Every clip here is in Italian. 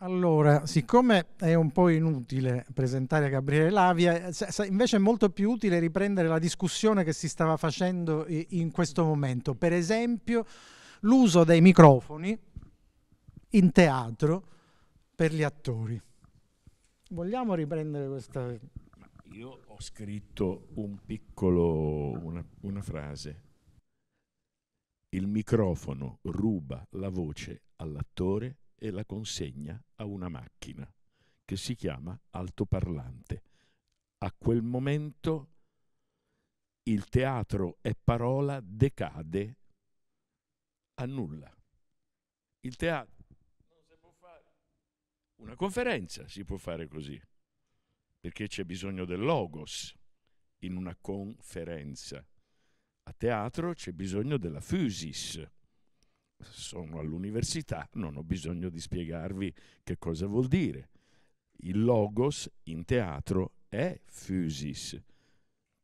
Allora, siccome è un po' inutile presentare Gabriele Lavia, eh, invece è molto più utile riprendere la discussione che si stava facendo eh, in questo momento. Per esempio, l'uso dei microfoni in teatro per gli attori. Vogliamo riprendere questa... Io ho scritto un piccolo, una, una frase. Il microfono ruba la voce all'attore e la consegna a una macchina che si chiama altoparlante. A quel momento il teatro e parola decade a nulla. Il teatro... Una conferenza si può fare così, perché c'è bisogno del logos in una conferenza. A teatro c'è bisogno della fusis sono all'università, non ho bisogno di spiegarvi che cosa vuol dire. Il logos in teatro è physis.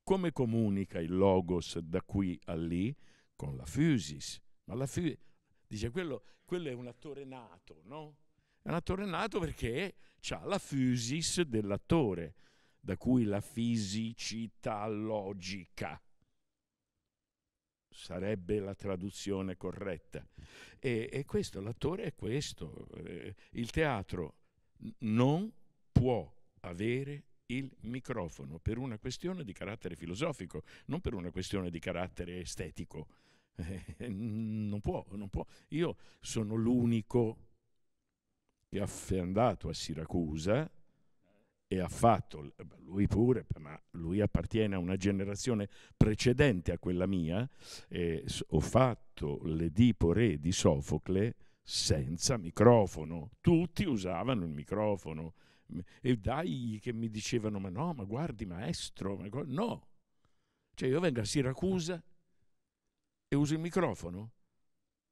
Come comunica il logos da qui a lì? Con la physis. Ma la physis, dice, quello, quello è un attore nato, no? È un attore nato perché ha la physis dell'attore, da cui la fisicità logica sarebbe la traduzione corretta. E, e questo, l'attore è questo. Eh, il teatro non può avere il microfono per una questione di carattere filosofico, non per una questione di carattere estetico. Eh, non può, non può. Io sono l'unico che è andato a Siracusa e ha fatto, lui pure, ma lui appartiene a una generazione precedente a quella mia, eh, ho fatto l'Edipo Re di Sofocle senza microfono. Tutti usavano il microfono. E dai che mi dicevano, ma no, ma guardi maestro, ma gu-. no. Cioè io vengo a Siracusa e uso il microfono?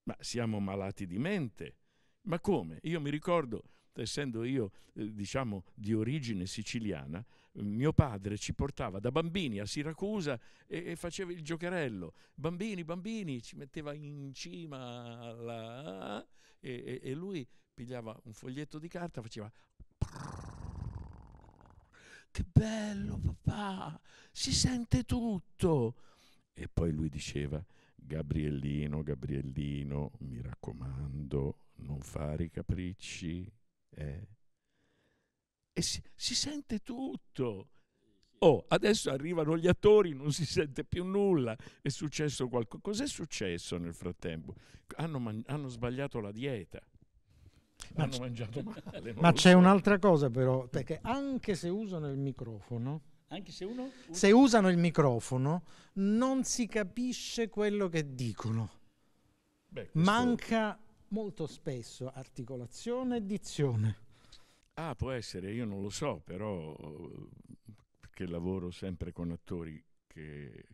Ma siamo malati di mente. Ma come? Io mi ricordo essendo io eh, diciamo di origine siciliana, eh, mio padre ci portava da bambini a Siracusa e, e faceva il giocherello. Bambini, bambini, ci metteva in cima alla... e, e, e lui pigliava un foglietto di carta, faceva... Che bello papà, si sente tutto. E poi lui diceva, Gabriellino, Gabriellino, mi raccomando, non fare i capricci, eh? E si, si sente tutto. Oh, adesso arrivano gli attori, non si sente più nulla, è successo qualcosa. Cos'è successo nel frattempo? Hanno, man- hanno sbagliato la dieta. Ma hanno c- mangiato male. Ma c'è so. un'altra cosa però, perché anche se usano il microfono, anche se, uno, uno... se usano il microfono, non si capisce quello che dicono. Beh, questo... Manca molto spesso articolazione e dizione. Ah, può essere, io non lo so, però perché lavoro sempre con attori che,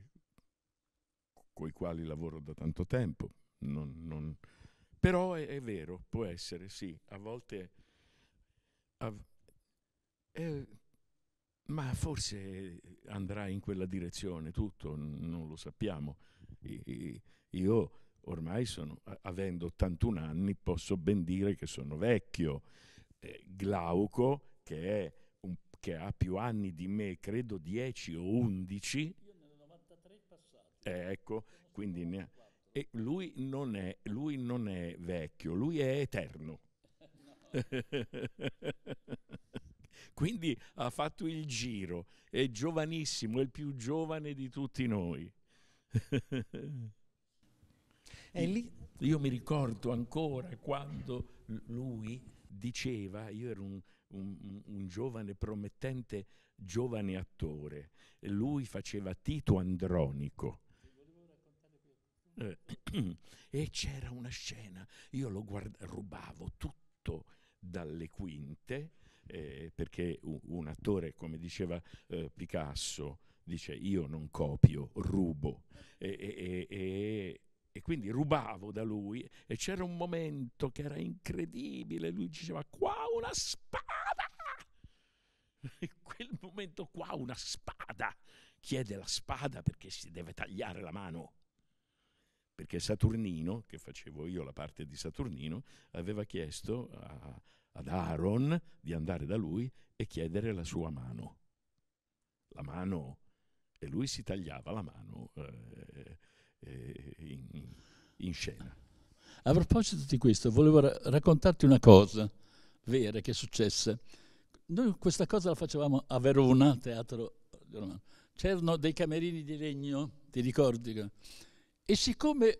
con i quali lavoro da tanto tempo. Non, non... Però è, è, vero, può essere, sì, a volte... A... È... Ma forse andrà in quella direzione tutto, non lo sappiamo. Io ormai sono, avendo 81 anni posso ben dire che sono vecchio. Eh, Glauco, che, un, che, ha più anni di me, credo 10 o 11. Io nel 93 passati. Eh, ecco, quindi ne ha, e lui non, è, lui non è vecchio, lui è eterno. quindi ha fatto il giro, è giovanissimo, è il più giovane di tutti noi. E lì... Io mi ricordo ancora quando lui diceva, io ero un, un, un giovane promettente, giovane attore, lui faceva Tito Andronico. Eh, e c'era una scena, io lo guarda, rubavo tutto dalle quinte, eh, perché un, un, attore, come diceva eh, Picasso, dice io non copio, rubo. E, e, e, e quindi rubavo da lui e c'era un momento che era incredibile, lui diceva qua una spada! E quel momento qua una spada, chiede la spada perché si deve tagliare la mano. Perché Saturnino, che facevo io la parte di Saturnino, aveva chiesto a, ad Aaron di andare da lui e chiedere la sua mano. La mano, e lui si tagliava la mano. Eh, eh, in, in, scena. A proposito di questo, volevo raccontarti una cosa vera che è successa. Noi questa cosa la facevamo a Verona, teatro romano. C'erano dei camerini di legno, ti ricordi? E siccome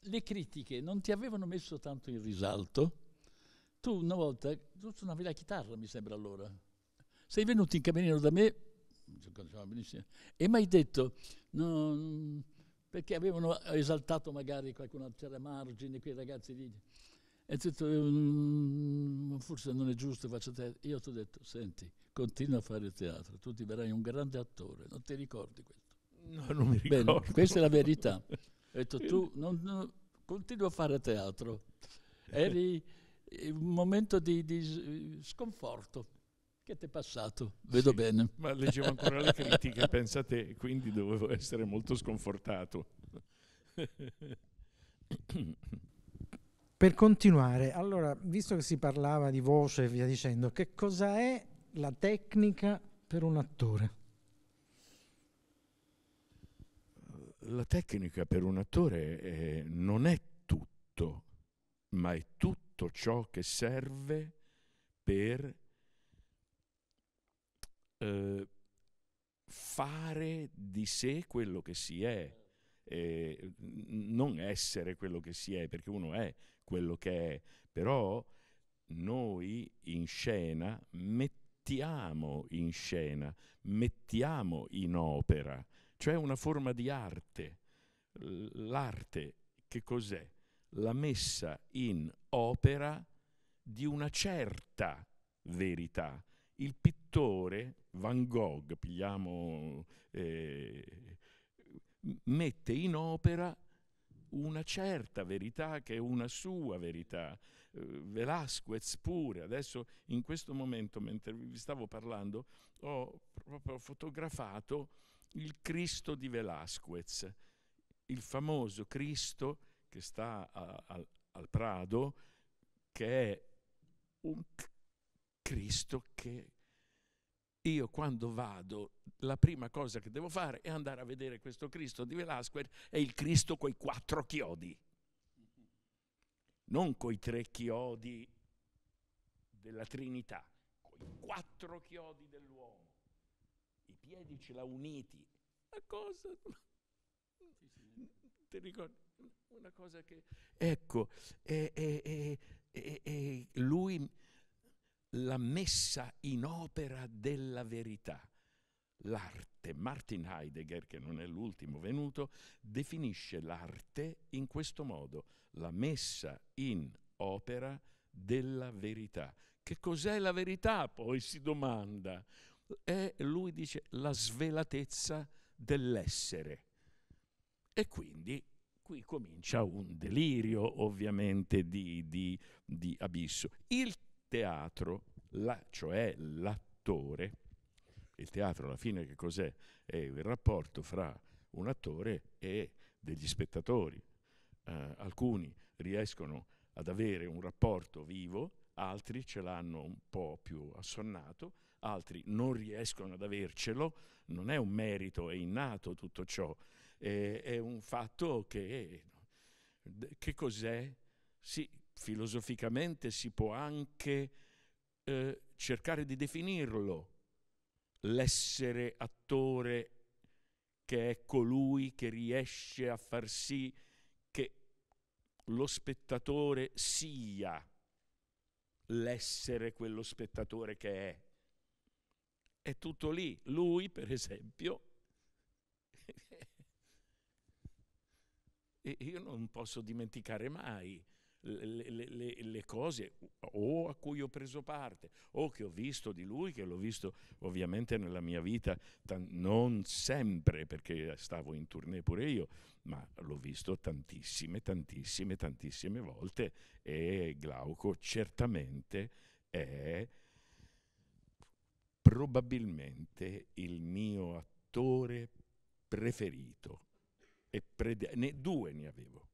le critiche non ti avevano messo tanto in risalto, tu una volta, tu suonavi la chitarra, mi sembra allora, sei venuto in camerino da me conoscevamo benissimo, e mai detto, no, mm, perché avevano esaltato magari qualcuno, c'era Margine, quei ragazzi lì, e detto, um, forse non è giusto, faccio teatro. Io ti ho detto, senti, continua a fare teatro, tu diverrai un grande attore, non ti ricordi questo? No, non mi ricordo. Bene, questa è la verità. ho detto, tu non, non, continua a fare teatro. Eri un momento di, di sconforto che ti è passato, vedo sì, bene. Ma leggevo ancora le critiche, pensa te, quindi dovevo essere molto sconfortato. Per continuare, allora, visto che si parlava di voce e via dicendo, che cosa è la tecnica per un attore? La tecnica per un attore è, non è tutto, ma è tutto ciò che serve per eh, fare di sé quello che si è, e non essere quello che si è, perché uno è quello che è, però noi in scena mettiamo in scena, mettiamo in opera, cioè una forma di arte. L'arte che cos'è? La messa in opera di una certa verità. Il pittore Van Gogh, pigliamo, eh, mette in opera una certa verità che è una sua verità. Eh, Velasquez pure, adesso in questo momento mentre vi stavo parlando ho proprio fotografato il Cristo di Velasquez, il famoso Cristo che sta a, a, al Prado, che è un Cristo che io quando vado, la prima cosa che devo fare è andare a vedere questo Cristo di Velasquez, è il Cristo coi quattro chiodi, non coi tre chiodi della Trinità, coi quattro chiodi dell'uomo. I piedi ce l'ha uniti. Una cosa... Ti ricordi? Una cosa che... Ecco, e, e, e, lui la messa in opera della verità. L'arte, Martin Heidegger, che non è l'ultimo venuto, definisce l'arte in questo modo, la messa in opera della verità. Che cos'è la verità? Poi si domanda. È, lui dice, la svelatezza dell'essere. E quindi qui comincia un delirio ovviamente di, di, di abisso. Il teatro, la, cioè l'attore, il teatro alla fine che cos'è? È il rapporto fra un attore e degli spettatori. Eh, alcuni riescono ad avere un rapporto vivo, altri ce l'hanno un po' più assonnato, altri non riescono ad avercelo, non è un merito, è innato tutto ciò, è, eh, è un fatto che... Che cos'è? Sì, filosoficamente si può anche eh, cercare di definirlo, l'essere attore che è colui che riesce a far sì che lo spettatore sia l'essere quello spettatore che è. È tutto lì. Lui, per esempio, e io non posso dimenticare mai le, le, le, cose o a cui ho preso parte o che ho visto di lui, che l'ho visto ovviamente nella mia vita, non sempre perché stavo in tournée pure io, ma l'ho visto tantissime, tantissime, tantissime volte e Glauco certamente è probabilmente il mio attore preferito. E prede- ne, due ne avevo.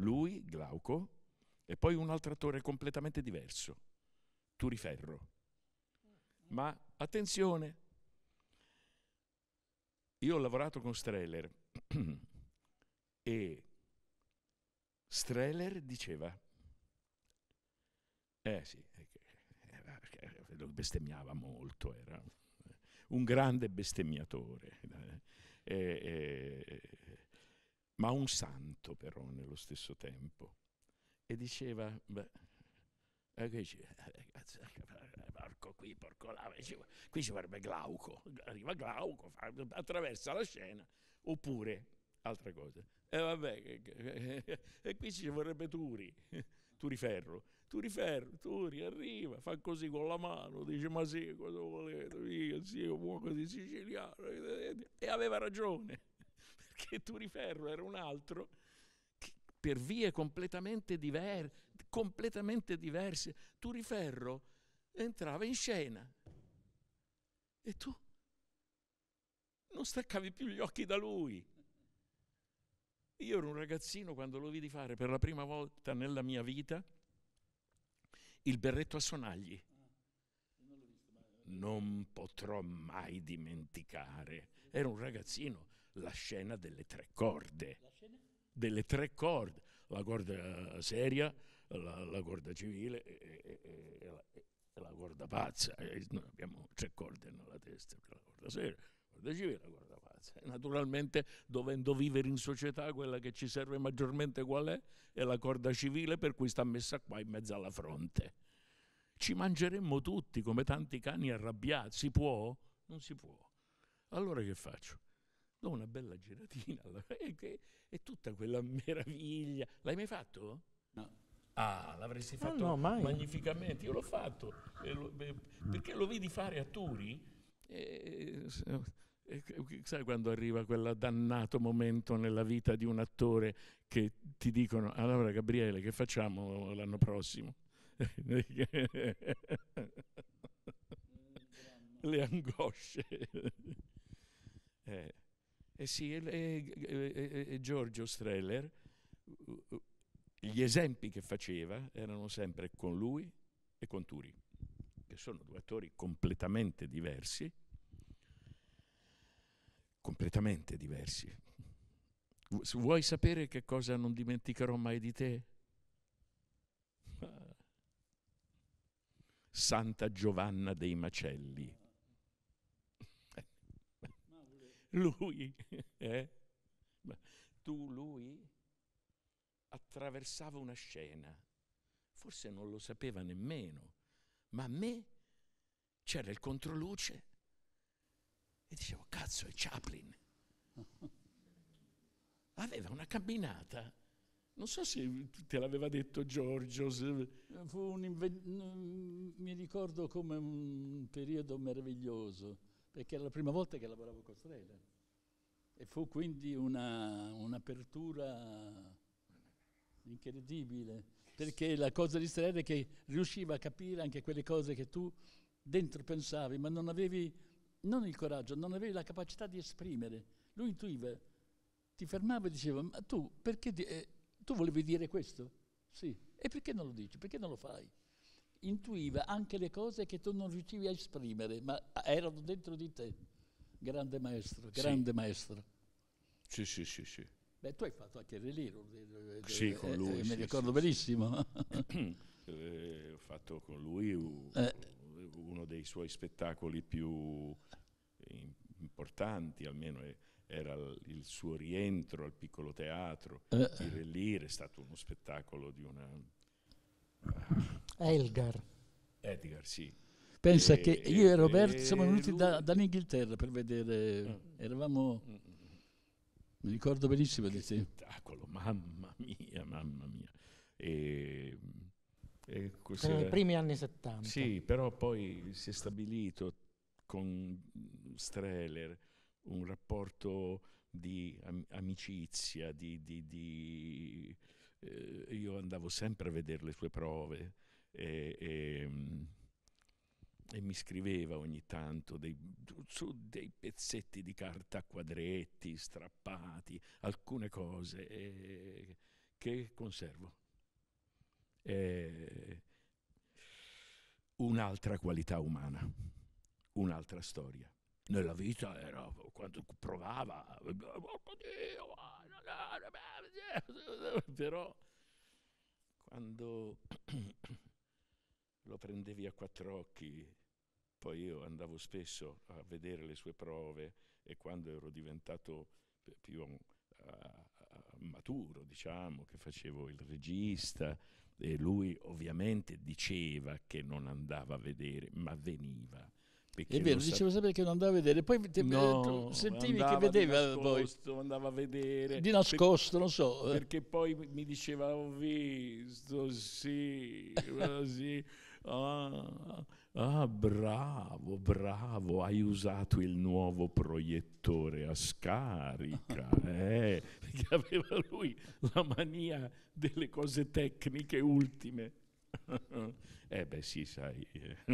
Lui, Glauco, e poi un altro attore completamente diverso, Turiferro. Ma attenzione, io ho lavorato con Streller e Streller diceva, eh sì, eh, lo bestemmiava molto, era un grande bestemmiatore, eh, eh, ma un santo però nello stesso tempo e diceva, beh, eccoci, eh, ragazzi, eh, eh, porco qui, porco là, qui ci vorrebbe Glauco, arriva Glauco, attraversa la scena, oppure, altra cosa, e vabbè, e qui ci vorrebbe Turi, Turiferro, Turiferro, Turi arriva, fa così con la mano, dice ma sì, cosa volete, io sì, un uomo di siciliano, e aveva ragione, perché Turiferro era un altro per vie completamente, diver- completamente diverse. Turiferro entrava in scena e tu non staccavi più gli occhi da lui. Io ero un ragazzino quando lo vidi fare per la prima volta nella mia vita il berretto a sonagli. Non potrò mai dimenticare. Era un ragazzino, la scena delle tre corde. La scena? delle tre corde, la corda seria, la, la corda civile e, e, e, la, e, la, corda pazza. noi abbiamo tre corde nella testa, la corda seria, la corda civile e la corda pazza. Naturalmente dovendo vivere in società quella che ci serve maggiormente qual è? È la corda civile per cui sta messa qua in mezzo alla fronte. Ci mangeremmo tutti come tanti cani arrabbiati, si può? Non si può. Allora che faccio? una bella giratina e, tutta quella meraviglia. L'hai mai fatto? No. Ah, l'avresti ah, fatto no, no, magnificamente, io l'ho fatto, perché lo vedi fare a Turi, e, sai quando arriva quel dannato momento nella vita di un attore che ti dicono, allora Gabriele che facciamo l'anno prossimo? Le angosce. Eh. Eh e sì, e, e, e, Giorgio Streller, gli esempi che faceva erano sempre con lui e con Turi, che sono due attori completamente diversi, completamente diversi. Vuoi sapere che cosa non dimenticherò mai di te? Ah. Santa Giovanna dei Macelli. lui, eh? tu, lui, attraversava una scena, forse non lo sapeva nemmeno, ma a me c'era il controluce e dicevo, cazzo è Chaplin. Aveva una camminata, non so se te l'aveva detto Giorgio, Fu un inven- mm, mi ricordo come un periodo meraviglioso perché era la prima volta che lavoravo con Strela. E fu quindi una, un'apertura incredibile, perché la cosa di Strela è che riusciva a capire anche quelle cose che tu dentro pensavi, ma non avevi non il coraggio, non avevi la capacità di esprimere. Lui intuiva, ti fermava e diceva, ma tu perché... Di- eh, tu volevi dire questo? Sì. E perché non lo dici? Perché non lo fai? intuiva anche le cose che tu non riuscivi a esprimere, ma erano dentro di te. Grande maestro, grande sì. maestro. Sì, sì, sì, sì. Beh, tu hai fatto anche il reliro. Eh, eh, sì, eh, con eh, lui. Eh, sì, mi ricordo sì, benissimo. eh, ho fatto con lui uno dei suoi spettacoli più importanti, almeno era il suo rientro al piccolo teatro. Il relire è stato uno spettacolo di una Elgar. Edgar, sì. Pensa e, che io e Roberto e siamo venuti da, dall'Inghilterra per vedere, mm. eravamo, mm. mm, mm. mi ricordo benissimo che di te. spettacolo, mamma mia, mamma mia. E, e nei primi anni 70. Sì, però poi si è stabilito con Streller un rapporto di amicizia, di, di, di eh, io andavo sempre a vedere le sue prove, e, e, e mi scriveva ogni tanto dei, su dei pezzetti di carta a quadretti, strappati, alcune cose e, che conservo. un'altra qualità umana, un'altra storia nella vita era quando provava però quando lo prendevi a quattro occhi. Poi io andavo spesso a vedere le sue prove e quando ero diventato più maturo, diciamo, che facevo il regista e lui ovviamente diceva che non andava a vedere, ma veniva. Perché È vero, diceva sempre che non andava a vedere, poi te, no, sentivi che vedeva di nascosto, andava a vedere. Di nascosto, per, non so. Eh. Perché poi mi diceva, ho visto, sì, così. Ah, ah, bravo, bravo, hai usato il nuovo proiettore a scarica, eh? perché aveva lui la mania delle cose tecniche ultime. eh beh sì, sai.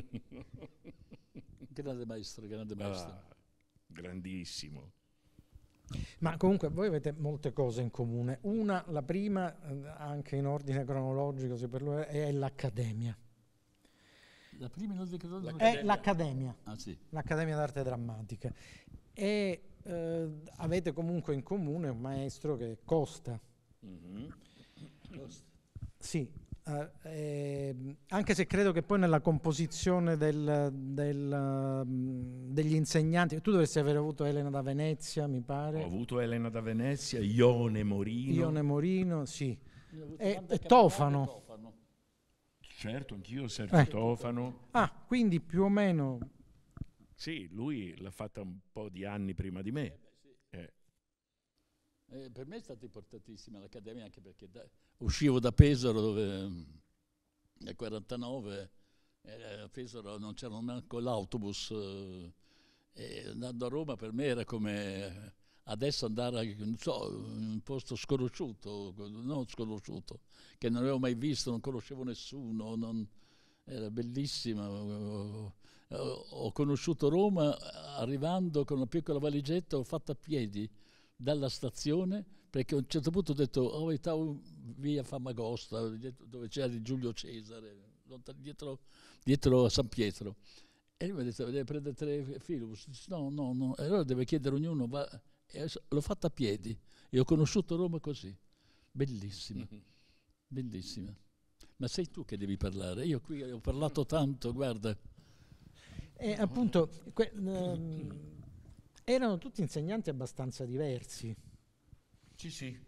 grande maestro, grande maestro. Ah, grandissimo. Ma comunque voi avete molte cose in comune. Una, la prima, eh, anche in ordine cronologico, se per lui è l'accademia. La prima in ordine cronologico è l'Accademia, ah, sì. d'Arte Drammatica. E eh, avete comunque in comune un maestro che è Costa. Mm -hmm. Costa. Sì, eh, eh, anche se credo che poi nella composizione del, del, mm, degli insegnanti, tu dovresti aver avuto Elena da Venezia, mi pare. Ho avuto Elena da Venezia, Ione Morino. Ione Morino, sì. E, e Tofano. Tofano. Certo, anch'io Sergio eh. Tofano. Ah, quindi più o meno... Sì, lui l'ha fatta un po' di anni prima di me. Eh beh, sì. eh. eh per me è stata importantissima l'Accademia anche perché da, uscivo da Pesaro dove nel 49 a Pesaro non c'era neanche l'autobus eh, e andando a Roma per me era come adesso andare a, so, un posto sconosciuto, non sconosciuto, che non avevo mai visto, non conoscevo nessuno, non, era bellissima. Ho conosciuto Roma arrivando con una piccola valigetta, ho fatto a piedi dalla stazione perché a un certo punto ho detto oh stavo via Famagosta dove c'era di Giulio Cesare dietro, dietro, a San Pietro e lui mi ha detto deve prendere tre Filus no no no e allora deve chiedere ognuno va, l'ho fatta a piedi e ho conosciuto Roma così. Bellissima, mm-hmm. bellissima. Ma sei tu che devi parlare, io qui ho parlato tanto, guarda. E eh, appunto, que- mh, ehm, erano tutti insegnanti abbastanza diversi. Sì, sì.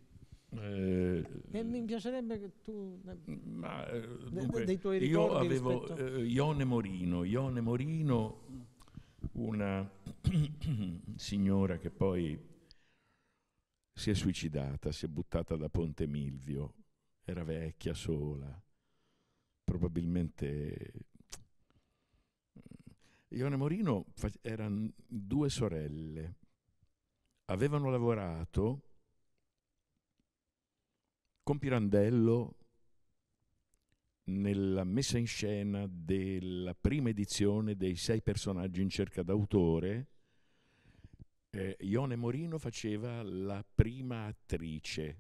Eh, mi piacerebbe che tu mm, ma, eh, dunque, dei tuoi ricordi io avevo rispetto... eh, Ione Morino Ione Morino una signora che poi si è suicidata, si è buttata da Ponte Milvio, era vecchia sola, probabilmente... Mm, Ione Morino erano due sorelle, avevano lavorato con Pirandello nella messa in scena della prima edizione dei sei personaggi in cerca d'autore eh, Ione Morino faceva la prima attrice,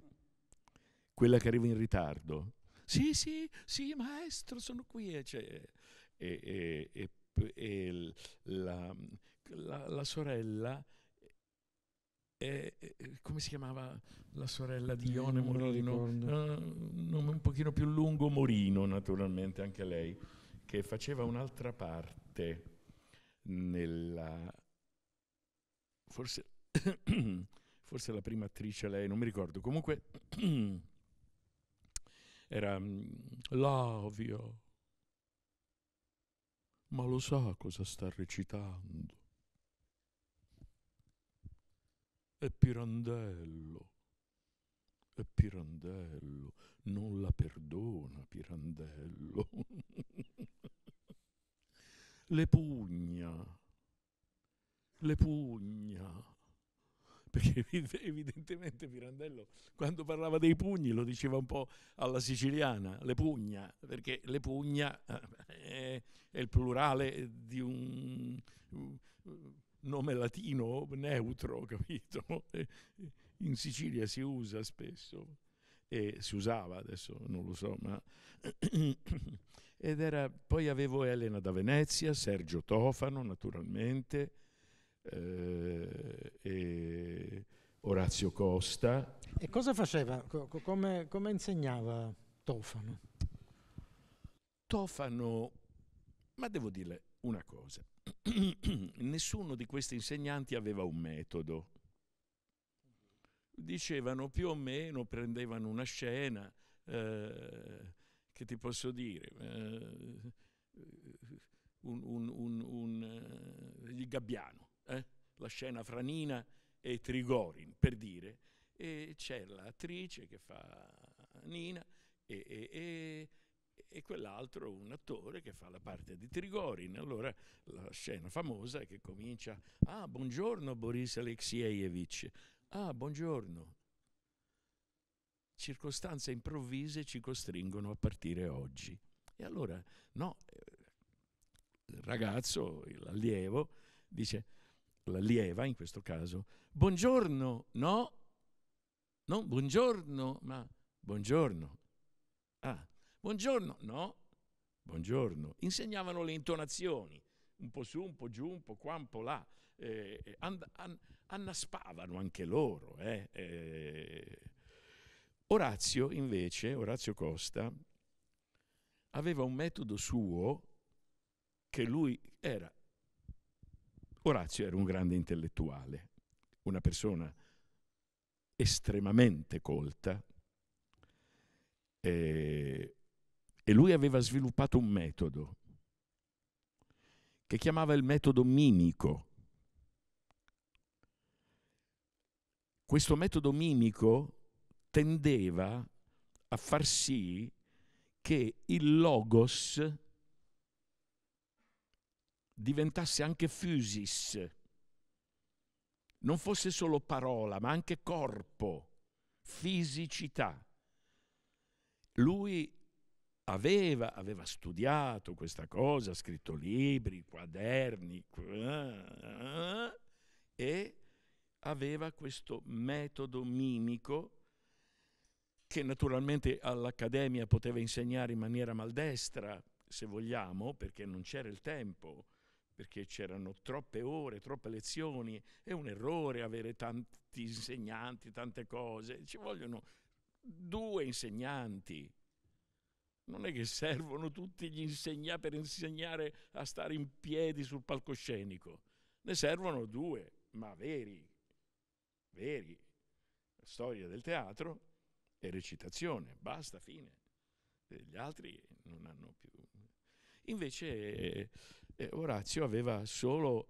quella che arriva in ritardo. Sì, sì, sì, maestro, sono qui. Eh, cioè, e, e, e, e la, la, la, sorella, eh, eh, come si chiamava la sorella di Ione Morino? Un nome un pochino più lungo Morino, naturalmente, anche lei, che faceva un'altra parte nella forse, forse la prima attrice lei, non mi ricordo, comunque era mm, Lavio, ma lo sa cosa sta recitando? È Pirandello, è Pirandello, non la perdona Pirandello. Le pugna le pugna. Perché evidentemente Pirandello, quando parlava dei pugni, lo diceva un po' alla siciliana, le pugna, perché le pugna eh, è, è il plurale di un nome latino neutro, capito? In Sicilia si usa spesso e si usava adesso non lo so ma ed era poi avevo Elena da Venezia Sergio Tofano naturalmente eh, Orazio Costa. E cosa faceva? Come, come insegnava Tofano? Tofano, ma devo dire una cosa, nessuno di questi insegnanti aveva un metodo. Dicevano più o meno, prendevano una scena, eh, che ti posso dire, eh, un, un, un, un, eh, il gabbiano la scena fra Nina e Trigorin, per dire, e c'è l'attrice che fa Nina e, e, e e quell'altro un attore che fa la parte di Trigorin. Allora la scena famosa che comincia, ah buongiorno Boris Alexeyevich, ah buongiorno. Circostanze improvvise ci costringono a partire oggi. E allora, no, eh, il ragazzo, l'allievo, dice, l'allieva in questo caso, buongiorno, no, non buongiorno, ma buongiorno. Ah, buongiorno, no, buongiorno. Insegnavano le intonazioni, un po' su, un po' giù, un po' qua, un po' là. Eh, eh and, an, annaspavano anche loro. Eh. Eh. Orazio invece, Orazio Costa, aveva un metodo suo che lui era Orazio era un grande intellettuale, una persona estremamente colta eh, e lui aveva sviluppato un metodo che chiamava il metodo mimico. Questo metodo mimico tendeva a far sì che il logos diventasse anche physis, non fosse solo parola, ma anche corpo, fisicità. Lui aveva, aveva studiato questa cosa, scritto libri, quaderni, eh, eh, e aveva questo metodo mimico che naturalmente all'Accademia poteva insegnare in maniera maldestra, se vogliamo, perché non c'era il tempo perché c'erano troppe ore, troppe lezioni, è un errore avere tanti insegnanti, tante cose, ci vogliono due insegnanti. Non è che servono tutti gli insegnanti per insegnare a stare in piedi sul palcoscenico, ne servono due, ma veri, veri. Storia del teatro e recitazione, basta, fine. Gli altri non hanno più. Invece eh, Orazio aveva solo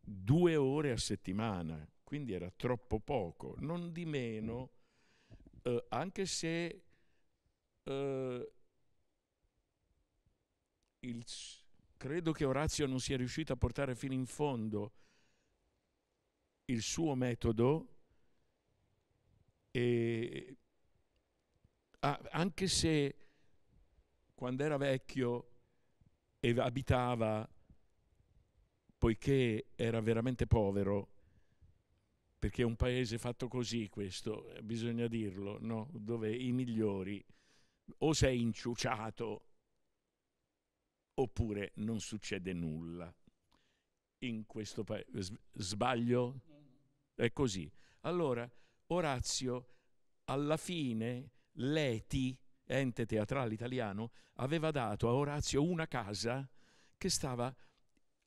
due ore a settimana, quindi era troppo poco. Non di meno, eh, anche se eh, il, credo che Orazio non sia riuscito a portare fino in fondo il suo metodo, e, ah, anche se quando era vecchio e abitava poiché era veramente povero, perché è un paese fatto così questo, bisogna dirlo, no? dove i migliori o sei inciuciato oppure non succede nulla in questo paese. Sbaglio? È così. Allora, Orazio, alla fine, Leti, ente teatrale italiano, aveva dato a Orazio una casa che stava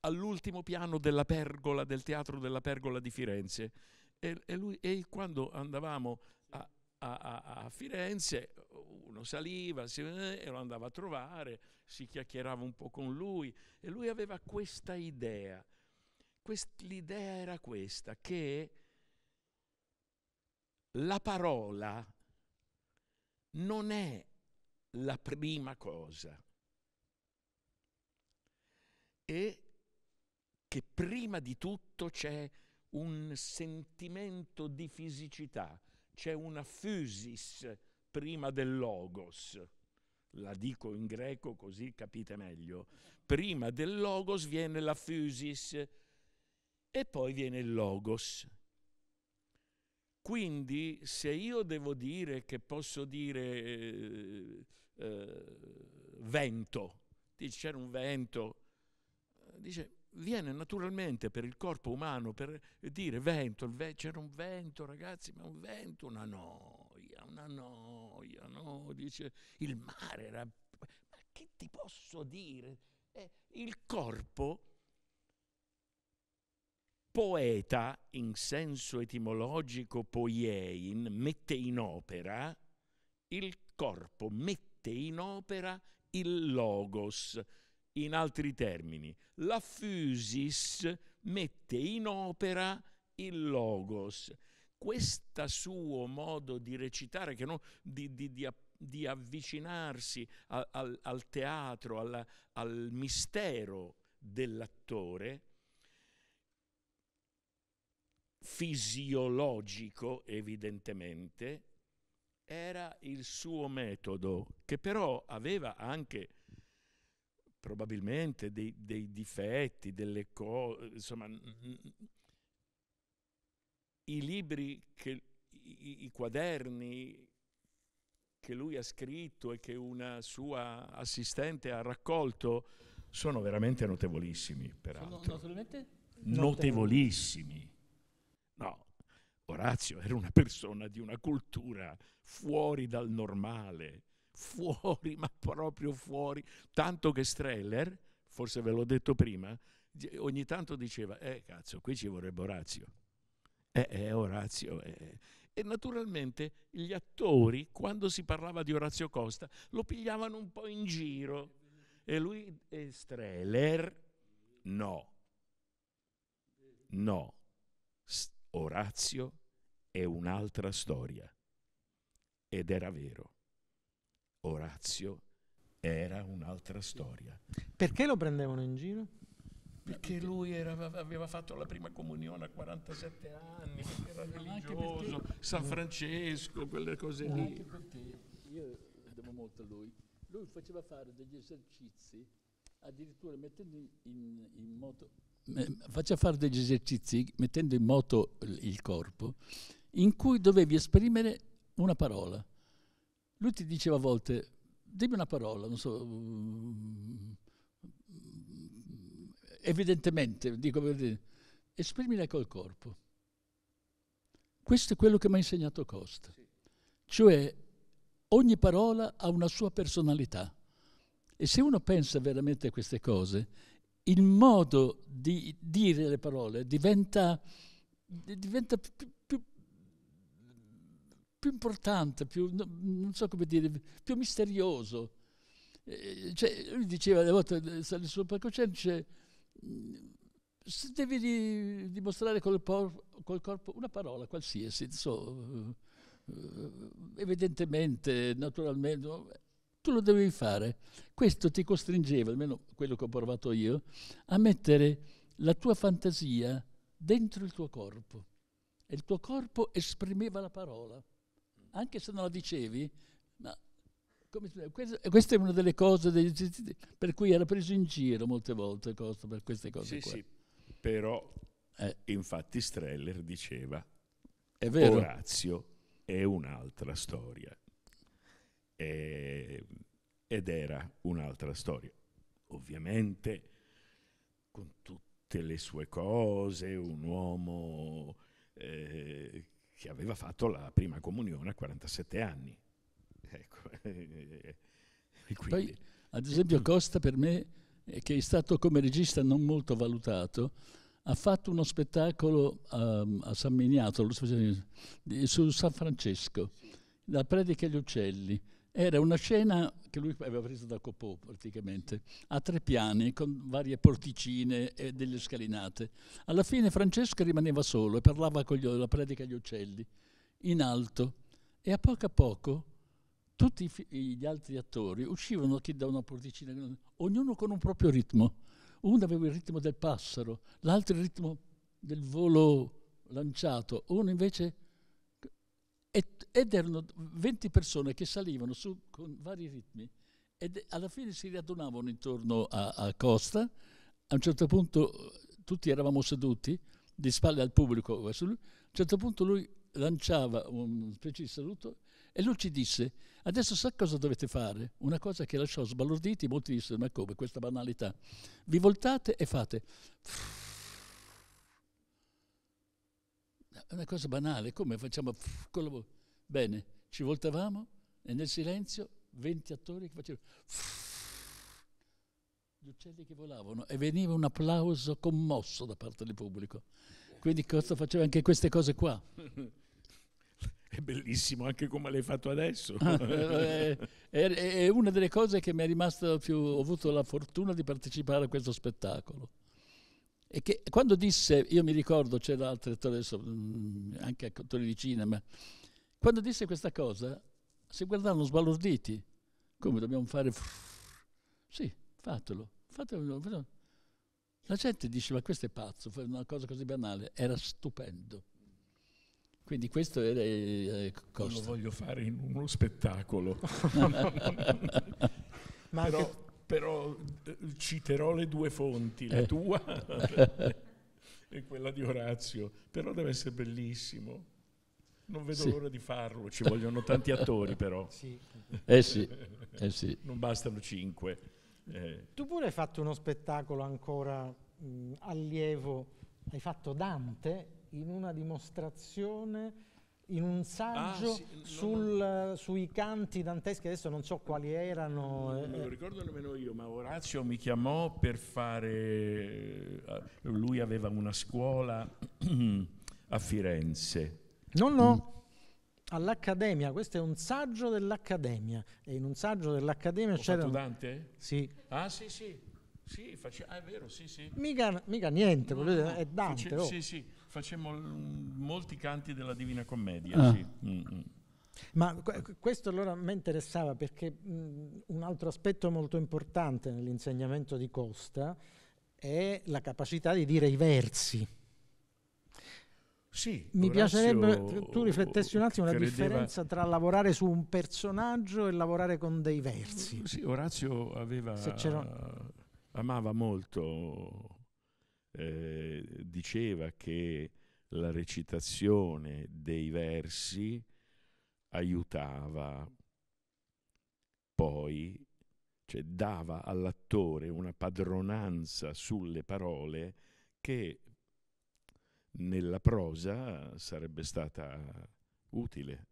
all'ultimo piano della pergola, del teatro della pergola di Firenze. E, e, lui, e quando andavamo a, a, a, Firenze, uno saliva si, eh, e lo andava a trovare, si chiacchierava un po' con lui e lui aveva questa idea. Quest, l'idea era questa, che la parola non è la prima cosa. E che prima di tutto c'è un sentimento di fisicità, c'è una physis prima del logos. La dico in greco così capite meglio. Prima del logos viene la physis e poi viene il logos. Quindi se io devo dire che posso dire eh, eh, vento, dice c'era un vento, dice viene naturalmente per il corpo umano per dire vento, ve- c'era un vento ragazzi, ma un vento, una noia, una noia, no? Dice il mare era... Ma che ti posso dire? Eh, il corpo poeta, in senso etimologico poiein, mette in opera, il corpo mette in opera il logos, in altri termini, la Fusis mette in opera il Logos. Questo suo modo di recitare, non, di, di, di, di, avvicinarsi a, al, al, teatro, alla, al mistero dell'attore, fisiologico evidentemente, era il suo metodo, che però aveva anche probabilmente dei, dei difetti, delle cose, insomma, i libri, che, i, i quaderni che lui ha scritto e che una sua assistente ha raccolto sono veramente notevolissimi, peraltro. Sono notevolmente? Notevolissimi. No, Orazio era una persona di una cultura fuori dal normale fuori, ma proprio fuori, tanto che Streller, forse ve l'ho detto prima, ogni tanto diceva, eh cazzo, qui ci vorrebbe Orazio. Eh, eh Orazio. Eh, eh. E naturalmente gli attori, quando si parlava di Orazio Costa, lo pigliavano un po' in giro. E lui, e Streller, no. No. Orazio è un'altra storia. Ed era vero. Orazio era un'altra storia. Perché lo prendevano in giro? Perché lui era, aveva fatto la prima comunione a 47 anni, era religioso, San Francesco, quelle cose lì. Anche perché io devo molto a lui. Lui faceva fare degli esercizi, addirittura mettendo in, in moto faceva fare degli esercizi mettendo in moto il corpo in cui dovevi esprimere una parola lui ti diceva a volte, dimmi una parola, non so, evidentemente, dico per dire, esprimila col corpo. Questo è quello che mi ha insegnato Costa. Sì. Cioè, ogni parola ha una sua personalità. E se uno pensa veramente a queste cose, il modo di dire le parole diventa, diventa più importante, più, non so come dire, più misterioso. Eh, cioè, lui diceva alle volte, eh, stare sul palcoscenico, mm, se devi di, dimostrare col, por, col, corpo una parola qualsiasi, so, eh, evidentemente, naturalmente, tu lo devi fare. Questo ti costringeva, almeno quello che ho provato io, a mettere la tua fantasia dentro il tuo corpo e il tuo corpo esprimeva la parola anche se non la dicevi, ma come, questa è una delle cose dei, per cui era preso in giro molte volte Costa per queste cose. Sì, qua. sì, però eh. infatti Streller diceva è vero. Orazio è un'altra storia. E, ed era un'altra storia. Ovviamente con tutte le sue cose, un uomo eh, che aveva fatto la prima comunione a 47 anni. Ecco. Poi, ad esempio, Costa per me, eh, che è stato come regista non molto valutato, ha fatto uno spettacolo a, ehm, a San Miniato su San Francesco, la predica agli uccelli era una scena che lui aveva preso da Copò praticamente, a tre piani, con varie porticine e delle scalinate. Alla fine Francesca rimaneva solo e parlava con gli, la predica agli uccelli, in alto, e a poco a poco tutti gli altri attori uscivano da una porticina, ognuno con un proprio ritmo. Uno aveva il ritmo del passero, l'altro il ritmo del volo lanciato, uno invece ed erano 20 persone che salivano su con vari ritmi e alla fine si radunavano intorno a, a Costa, a un certo punto eh, tutti eravamo seduti di spalle al pubblico a un certo punto lui lanciava un specie di saluto e lui ci disse adesso sa cosa dovete fare? Una cosa che lasciò sbalorditi, molti dissero ma come questa banalità? Vi voltate e fate... È una cosa banale, come facciamo pff, la... Bene, ci voltavamo e nel silenzio 20 attori che facevano gli uccelli che volavano e veniva un applauso commosso da parte del pubblico. Quindi Costa faceva anche queste cose qua. È bellissimo anche come l'hai fatto adesso. è, ah, eh, eh, è, è, una delle cose che mi è rimasta più... Ho avuto la fortuna di partecipare a questo spettacolo. E che quando disse, io mi ricordo, c'era altro attore, mm, anche attore di cinema, quando disse questa cosa si guardarono sbalorditi, come dobbiamo fare? Sì, fatelo, fatelo, La gente dice, ma questo è pazzo, fare una cosa così banale, era stupendo. Quindi questo era eh, eh Costa. Non lo voglio fare in uno spettacolo. ma Però, però eh, citerò le due fonti, la eh. tua e quella di Orazio, però deve essere bellissimo. Non vedo sì. l'ora di farlo, ci vogliono tanti attori però. Sì. Eh, sì. eh sì, Non bastano cinque. Eh. Tu pure hai fatto uno spettacolo ancora mh, allievo, hai fatto Dante in una dimostrazione in un ah, saggio ah, sì, sul, no. sui canti danteschi, adesso non so quali erano. Non, non eh, lo eh. ricordo nemmeno io, ma Orazio mi chiamò per fare... Eh, lui aveva una scuola a Firenze. No, no. Mm. All'Accademia, questo è un saggio dell'Accademia e in un saggio dell'Accademia Ho c'era... Fatto Dante? Sì. Ah sì sì, sì face... ah, è vero, sì sì. Mica, mica niente, no, è Dante. Sì, oh. sì, sì facemmo l- molti canti della Divina Commedia. Ah. Sì. Mm, mm. Ma qu- questo allora mi interessava perché mh, mm, un altro aspetto molto importante nell'insegnamento di Costa è la capacità di dire i versi. Sì, Mi piacerebbe che tu riflettessi un attimo la differenza tra lavorare su un personaggio e lavorare con dei versi. Sì, Orazio aveva, amava molto eh, diceva che la recitazione dei versi aiutava poi, cioè dava all'attore una padronanza sulle parole che nella prosa sarebbe stata utile.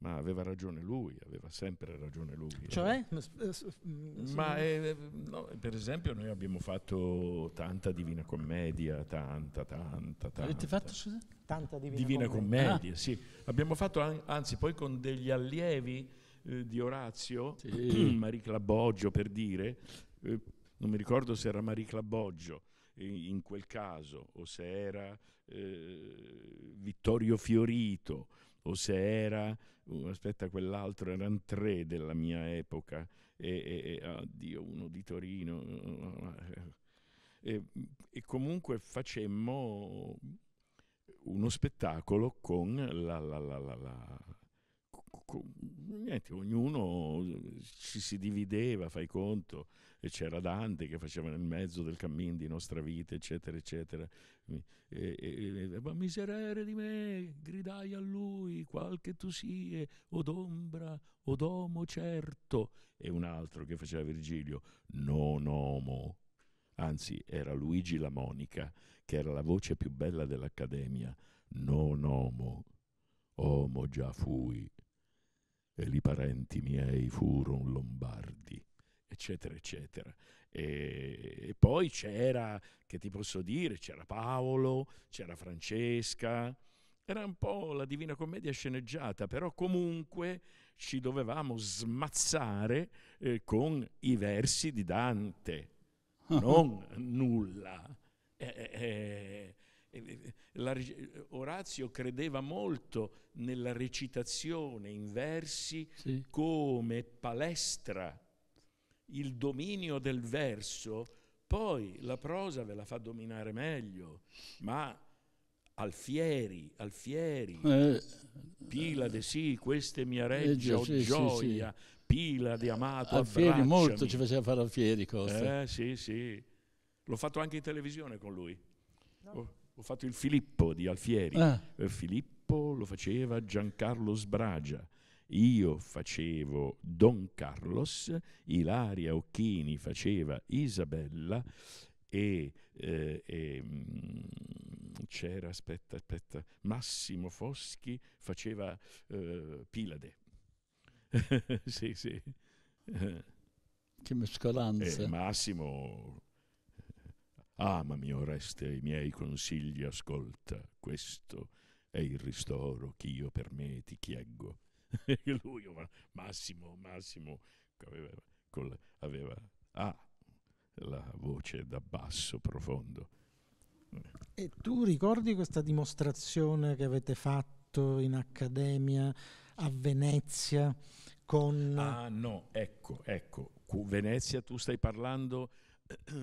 Ma aveva ragione lui, aveva sempre ragione lui. Eh. Cioè? Eh, eh, mm, Ma eh, no, per esempio noi abbiamo fatto tanta Divina Commedia, tanta, tanta, tanta. Avete fatto scusa? Tanta Divina, Divina Commedia. Commedia ah. sì. Abbiamo fatto an- anzi poi con degli allievi eh, di Orazio, sì. Marie Claboggio per dire, eh, non mi ricordo se era Marie Claboggio in quel caso o se era Vittorio Fiorito o se era, uh, aspetta quell'altro, erano tre della mia epoca, e, e, oddio, uno di Torino. Uh, uh, e, e comunque facemmo uno spettacolo con la, la, la, la con, niente, ognuno ci si divideva, fai conto, e c'era Dante che faceva nel mezzo del cammin di nostra vita, eccetera, eccetera. E, e, e, ma miserere di me, gridai a lui, qual che tu sia, od ombra, od omo certo. E un altro che faceva Virgilio, non omo. Anzi, era Luigi la Monica, che era la voce più bella dell'Accademia, non omo, omo già fui e li parenti miei furono lombardi eccetera, eccetera. E, e poi c'era, che ti posso dire, c'era Paolo, c'era Francesca, era un po' la Divina Commedia sceneggiata, però comunque ci dovevamo smazzare eh, con i versi di Dante, non nulla. Eh, eh, eh, eh la, Orazio credeva molto nella recitazione in versi sì. come palestra il dominio del verso, poi la prosa ve la fa dominare meglio, ma Alfieri, Alfieri, eh, Pilade, sì, queste mia reggio, eh, reggio oh, sì, gioia, sì, sì. Pilade, amato, Alfieri abbracciami. molto ci faceva fare Alfieri Costa. Eh, sì, sì. L'ho fatto anche in televisione con lui. No. Oh, ho, ho, fatto il Filippo di Alfieri. Ah. Eh, Filippo lo faceva Giancarlo Sbragia io facevo Don Carlos, Ilaria Occhini faceva Isabella e, eh, e ehm, c'era, aspetta, aspetta, Massimo Foschi faceva eh, Pilade. sì, sì. Che mescolanza. Eh, Massimo, amami Oreste, i miei consigli ascolta, questo è il ristoro che io per me ti chieggo. lui, Massimo, Massimo, aveva, aveva ah, la voce da basso profondo. E tu ricordi questa dimostrazione che avete fatto in accademia a Venezia con... Ah no, ecco, ecco, Venezia tu stai parlando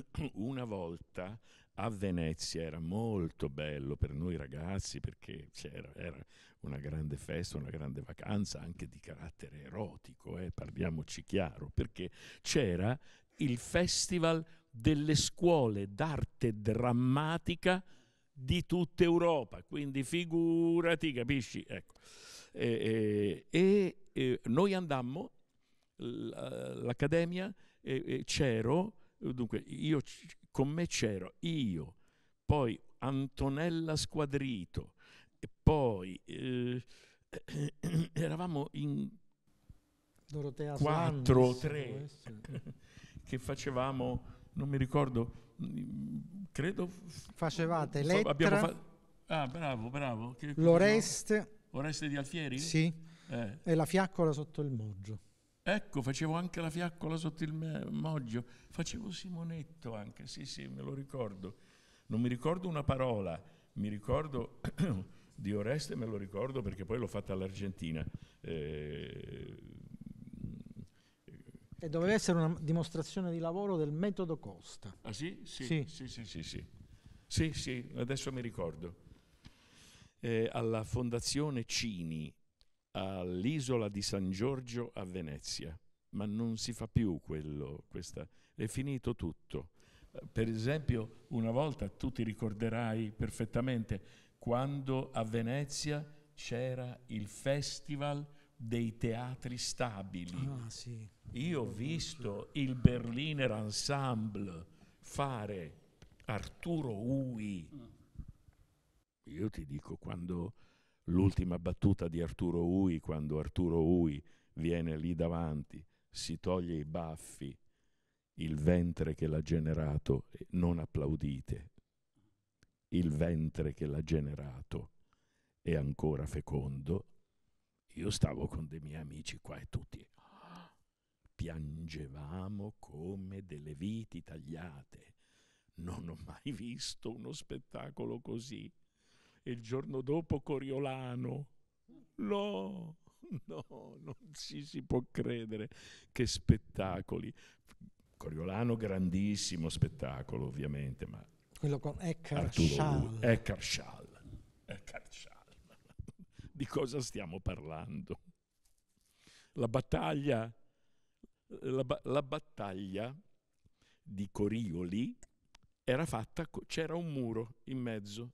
una volta a Venezia era molto bello per noi ragazzi perché era una grande festa, una grande vacanza anche di carattere erotico, eh, parliamoci chiaro, perché c'era il Festival delle scuole d'arte drammatica di tutta Europa, quindi figurati, capisci? Ecco. E, e, e noi andammo, l'accademia, e, c'ero, dunque io con me c'ero io, poi Antonella Squadrito, poi eh, eravamo in Dorotea quattro o tre che facevamo, non mi ricordo, credo... Facevate lettera... Fa- ah, bravo, bravo. Che, L'Oreste... Oreste di Alfieri? Sì. Eh. E la fiaccola sotto il moggio. Ecco, facevo anche la fiaccola sotto il moggio, facevo Simonetto anche, sì sì, me lo ricordo. Non mi ricordo una parola, mi ricordo di Oreste, me lo ricordo perché poi l'ho fatta all'Argentina. Eh, e doveva essere una dimostrazione di lavoro del metodo Costa. Ah sì? Sì, sì, sì, sì. Sì, sì, sì, sì adesso mi ricordo. Eh, alla Fondazione Cini all'isola di San Giorgio a Venezia, ma non si fa più quello, questa, è finito tutto. Per esempio, una volta tu ti ricorderai perfettamente quando a Venezia c'era il festival dei teatri stabili. Ah, sì. Io ho visto il Berliner Ensemble fare Arturo Ui. Io ti dico quando l'ultima battuta di Arturo Ui, quando Arturo Ui viene lì davanti, si toglie i baffi, il ventre che l'ha generato, non applaudite, il ventre che l'ha generato è ancora fecondo. Io stavo con dei miei amici qua e tutti piangevamo come delle viti tagliate. Non ho mai visto uno spettacolo così e il giorno dopo Coriolano. No, no, non ci si può credere. Che spettacoli. Coriolano grandissimo spettacolo ovviamente, ma... Quello con Eckhart Schall. Eckhart Schall. Di cosa stiamo parlando? La battaglia, la, la battaglia di Corioli era fatta, c'era un muro in mezzo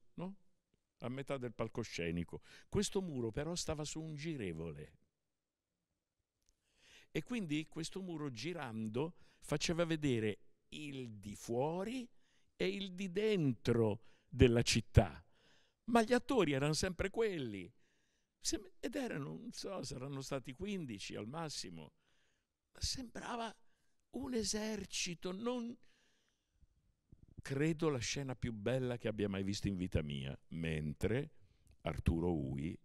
a metà del palcoscenico. Questo muro però stava su un girevole. E quindi questo muro girando faceva vedere il di fuori e il di dentro della città. Ma gli attori erano sempre quelli. Ed erano, non so, saranno stati 15 al massimo. Ma sembrava un esercito, non credo la scena più bella che abbia mai visto in vita mia, mentre Arturo Ui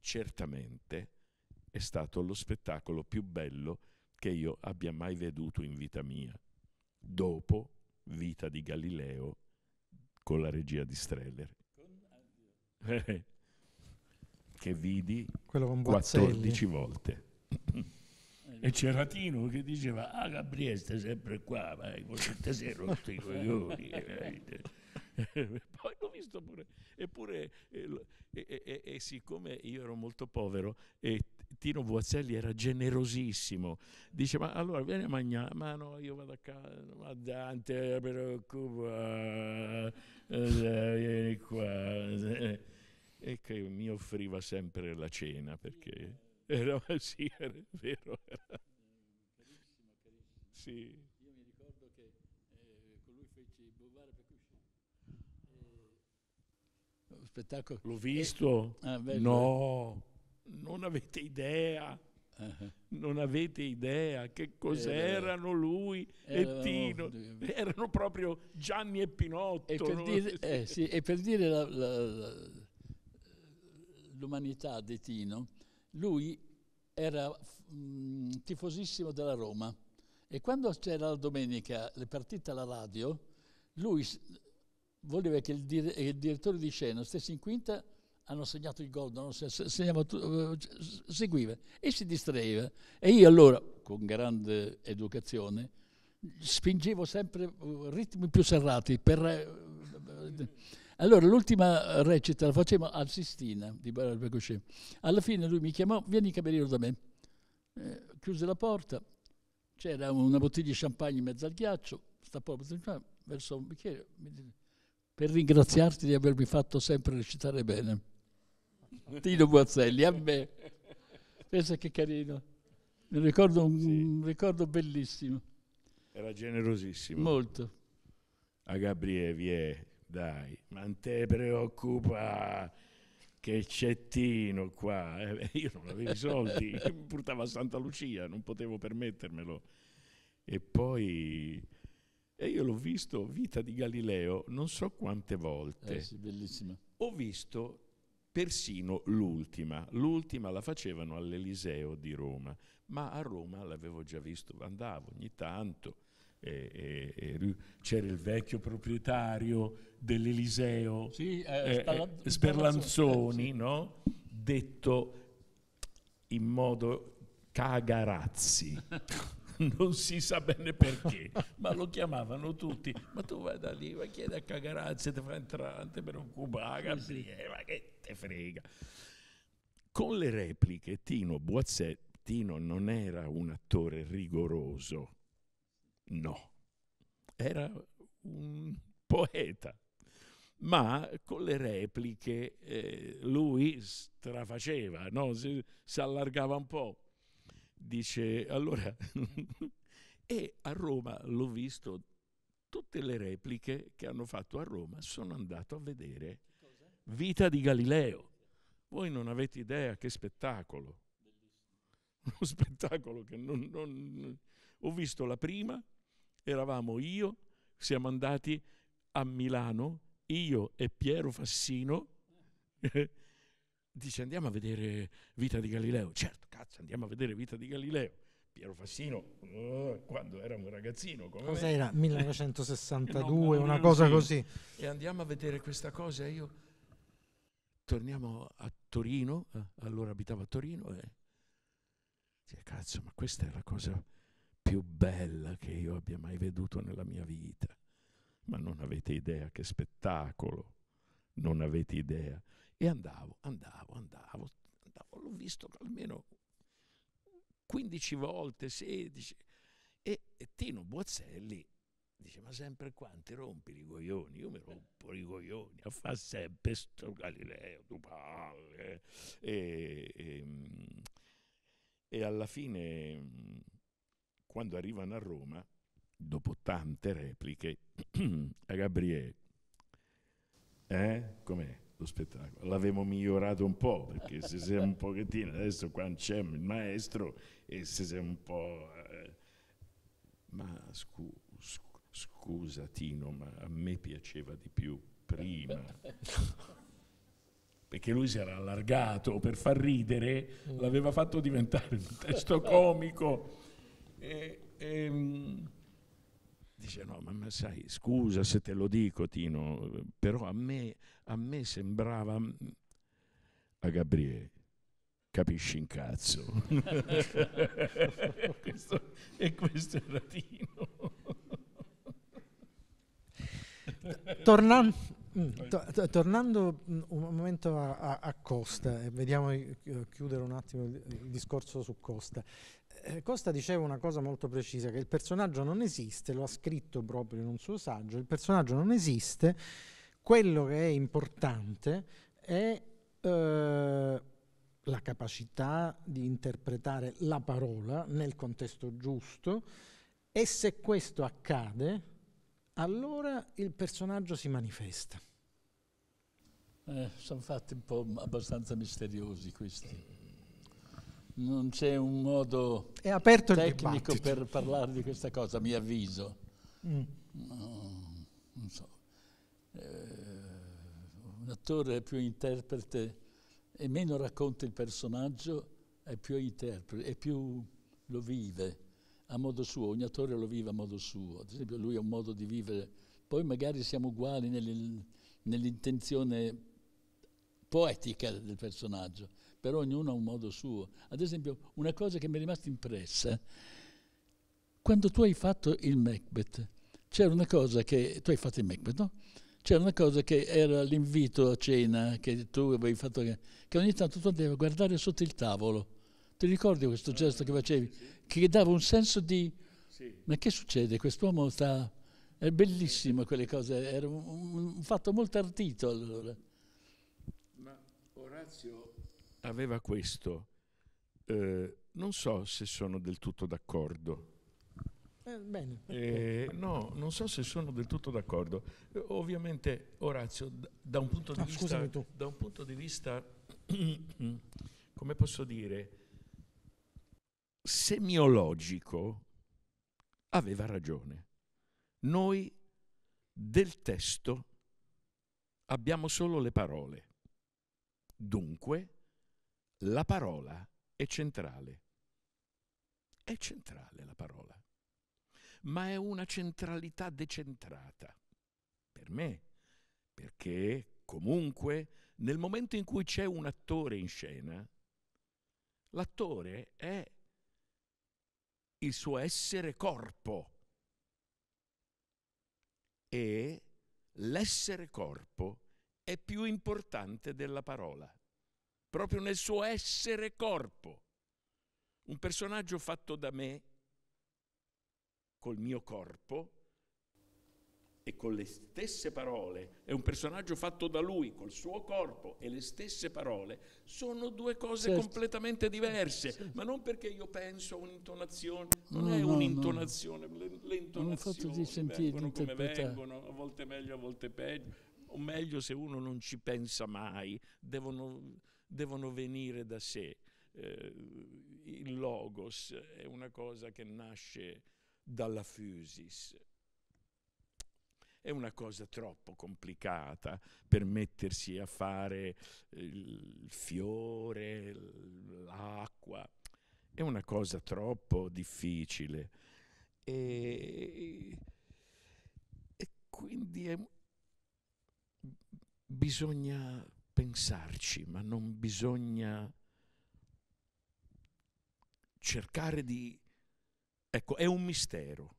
certamente è stato lo spettacolo più bello che io abbia mai veduto in vita mia, dopo Vita di Galileo con la regia di Streller. che vidi 14 volte. E c'era Tino che diceva, ah Gabriele stai sempre qua, ma te sei rotto i coglioni. Poi l'ho visto pure, eppure, eh, e, e, e, siccome io ero molto povero, e Tino Buazzelli era generosissimo, diceva, allora vieni a mangiare, ma no, io vado a casa, ma Dante, però Cuba, eh, eh, vieni qua. E che mi offriva sempre la cena perché... Era, sì, era vero. Era. Carissimo, carissimo. Sì. Io mi ricordo che eh, con lui feci per Percussion. Eh, spettacolo. L'ho visto? Eh, ah, beh, no, beh. non avete idea. Uh-huh. Non avete idea che eh, cos'erano era, lui era, e Tino, erano proprio Gianni e Pinotto. E per dire, eh, sì, e per dire la, la, la, l'umanità di Tino, lui era mm, tifosissimo della Roma e quando c'era la domenica le partite alla radio, lui voleva che il, dir- il direttore di scena stesse in quinta hanno segnato il gol, non se, eh, seguiva e si distraeva. E io allora, con grande educazione, spingevo sempre uh, ritmi più serrati per... Eh, allora l'ultima recita la facciamo al Sistina di Barbara Alla fine lui mi chiamò, vieni in cameriero da me. Eh, chiuse la porta, c'era una bottiglia di champagne in mezzo al ghiaccio, stappò la verso un bicchiere, dice, per ringraziarti di avermi fatto sempre recitare bene. Tino Guazzelli, a me. Pensa che carino. Mi ricordo, un, sì. un ricordo bellissimo. Era generosissimo. Molto. A Gabriele Vie dai, ma non te preoccupa che c'è Tino qua. Eh, io non avevo i soldi, mi portavo a Santa Lucia, non potevo permettermelo. E poi... E io l'ho visto Vita di Galileo non so quante volte. Eh sì, bellissima. Ho visto persino l'ultima. L'ultima la facevano all'Eliseo di Roma, ma a Roma l'avevo già visto, andavo ogni tanto. E, e, c'era il vecchio proprietario dell'Eliseo sì, eh, eh, eh Spallan- eh, Sperlanzoni, no? detto in modo cagarazzi. non si sa bene perché, ma lo chiamavano tutti. Ma tu vai da lì, vai chiedi a Cagarazzi, ti fa entrare, per un preoccupare, sì, sì. Eh, ma che te frega. Con le repliche, Tino Boazzettino non era un attore rigoroso, No, era un poeta, ma con le repliche eh, lui strafaceva, no? si, si allargava un po'. Dice, allora, e a Roma l'ho visto, tutte le repliche che hanno fatto a Roma sono andato a vedere Vita di Galileo. Voi non avete idea che spettacolo. Uno spettacolo che non, non... Ho visto la prima, eravamo io, siamo andati a Milano, io e Piero Fassino, dice andiamo a vedere Vita di Galileo. Certo, cazzo, andiamo a vedere Vita di Galileo. Piero Fassino, eh, quando era un ragazzino, come Cos'era? 1962, no, una cosa così. E andiamo a vedere questa cosa. Io torniamo a Torino, eh, allora abitavo a Torino e... Cazzo, ma questa è la cosa più bella che io abbia mai veduto nella mia vita. Ma non avete idea che spettacolo, non avete idea. E andavo, andavo, andavo, andavo l'ho visto almeno 15 volte, 16. E, e Tino Boazzelli dice, ma sempre quanti rompi i coglioni? Io mi rompo i coglioni, a fa sempre sto Galileo, tu palle. Eh, e, e, ehm, e alla fine quando arrivano a Roma, dopo tante repliche, a eh, Gabriele, eh, com'è lo spettacolo? L'avevo migliorato un po', perché se sei un pochettino, adesso qua c'è il maestro e se sei un po'... Eh, ma scu, scu, scusa Tino, ma a me piaceva di più prima. perché lui si era allargato per far ridere, l'aveva fatto diventare un testo comico e, e, ehm, dice no, ma, ma, sai, scusa se te lo dico Tino, però a me, a me sembrava mm, a Gabriele capisci in cazzo. questo, e questo era Tino. Tornan mm, to tornando mm, un momento a, a, a Costa, e vediamo eh, chiudere un attimo il discorso su Costa. Eh, Costa diceva una cosa molto precisa, che il personaggio non esiste, lo ha scritto proprio in un suo saggio, il personaggio non esiste, quello che è importante è eh, la capacità di interpretare la parola nel contesto giusto e se questo accade, allora il personaggio si manifesta. Eh, sono fatti un po' abbastanza misteriosi questi non c'è un modo tecnico per parlare di questa cosa, mi avviso. Mm. No, non so. Eh, un attore è più interprete e meno racconta il personaggio, è più interprete, e più lo vive a modo suo, ogni attore lo vive a modo suo, ad esempio lui ha un modo di vivere, poi magari siamo uguali nell'intenzione poetica del personaggio, per ognuno ha un modo suo. Ad esempio, una cosa che mi è rimasta impressa, quando tu hai fatto il Macbeth, c'era una cosa che, tu hai fatto il Macbeth, no? C'era una cosa che era l'invito a cena che tu avevi fatto, che ogni tanto tu andavi a guardare sotto il tavolo. Ti ricordi questo ah, gesto che facevi? Che dava un senso di... Ma che succede? Quest'uomo sta... È bellissimo quelle cose, era un, fatto molto ardito allora. Ma Orazio aveva questo. Eh, non so se sono del tutto d'accordo. Eh, bene. Eh, no, non so se sono del tutto d'accordo. Eh, ovviamente, Orazio, da un punto di ah, vista, da un punto di vista come posso dire, semiologico, aveva ragione. Noi del testo abbiamo solo le parole. Dunque, la parola è centrale. È centrale la parola, ma è una centralità decentrata per me, perché comunque nel momento in cui c'è un attore in scena, l'attore è il suo essere corpo e l'essere corpo è più importante della parola proprio nel suo essere corpo. Un personaggio fatto da me, col mio corpo e con le stesse parole, è un personaggio fatto da lui, col suo corpo e le stesse parole, sono due cose certo. completamente diverse, certo. ma non perché io penso a un'intonazione, non no, è no, un'intonazione, no. le, le intonazioni vengono come vengono, a volte meglio, a volte peggio, o meglio se uno non ci pensa mai, devono devono venire da sé. Eh, il logos è una cosa che nasce dalla fusis. È una cosa troppo complicata per mettersi a fare il fiore, l'acqua. È una cosa troppo difficile. E, e quindi è, bisogna pensarci, ma non bisogna cercare di... Ecco, è un mistero.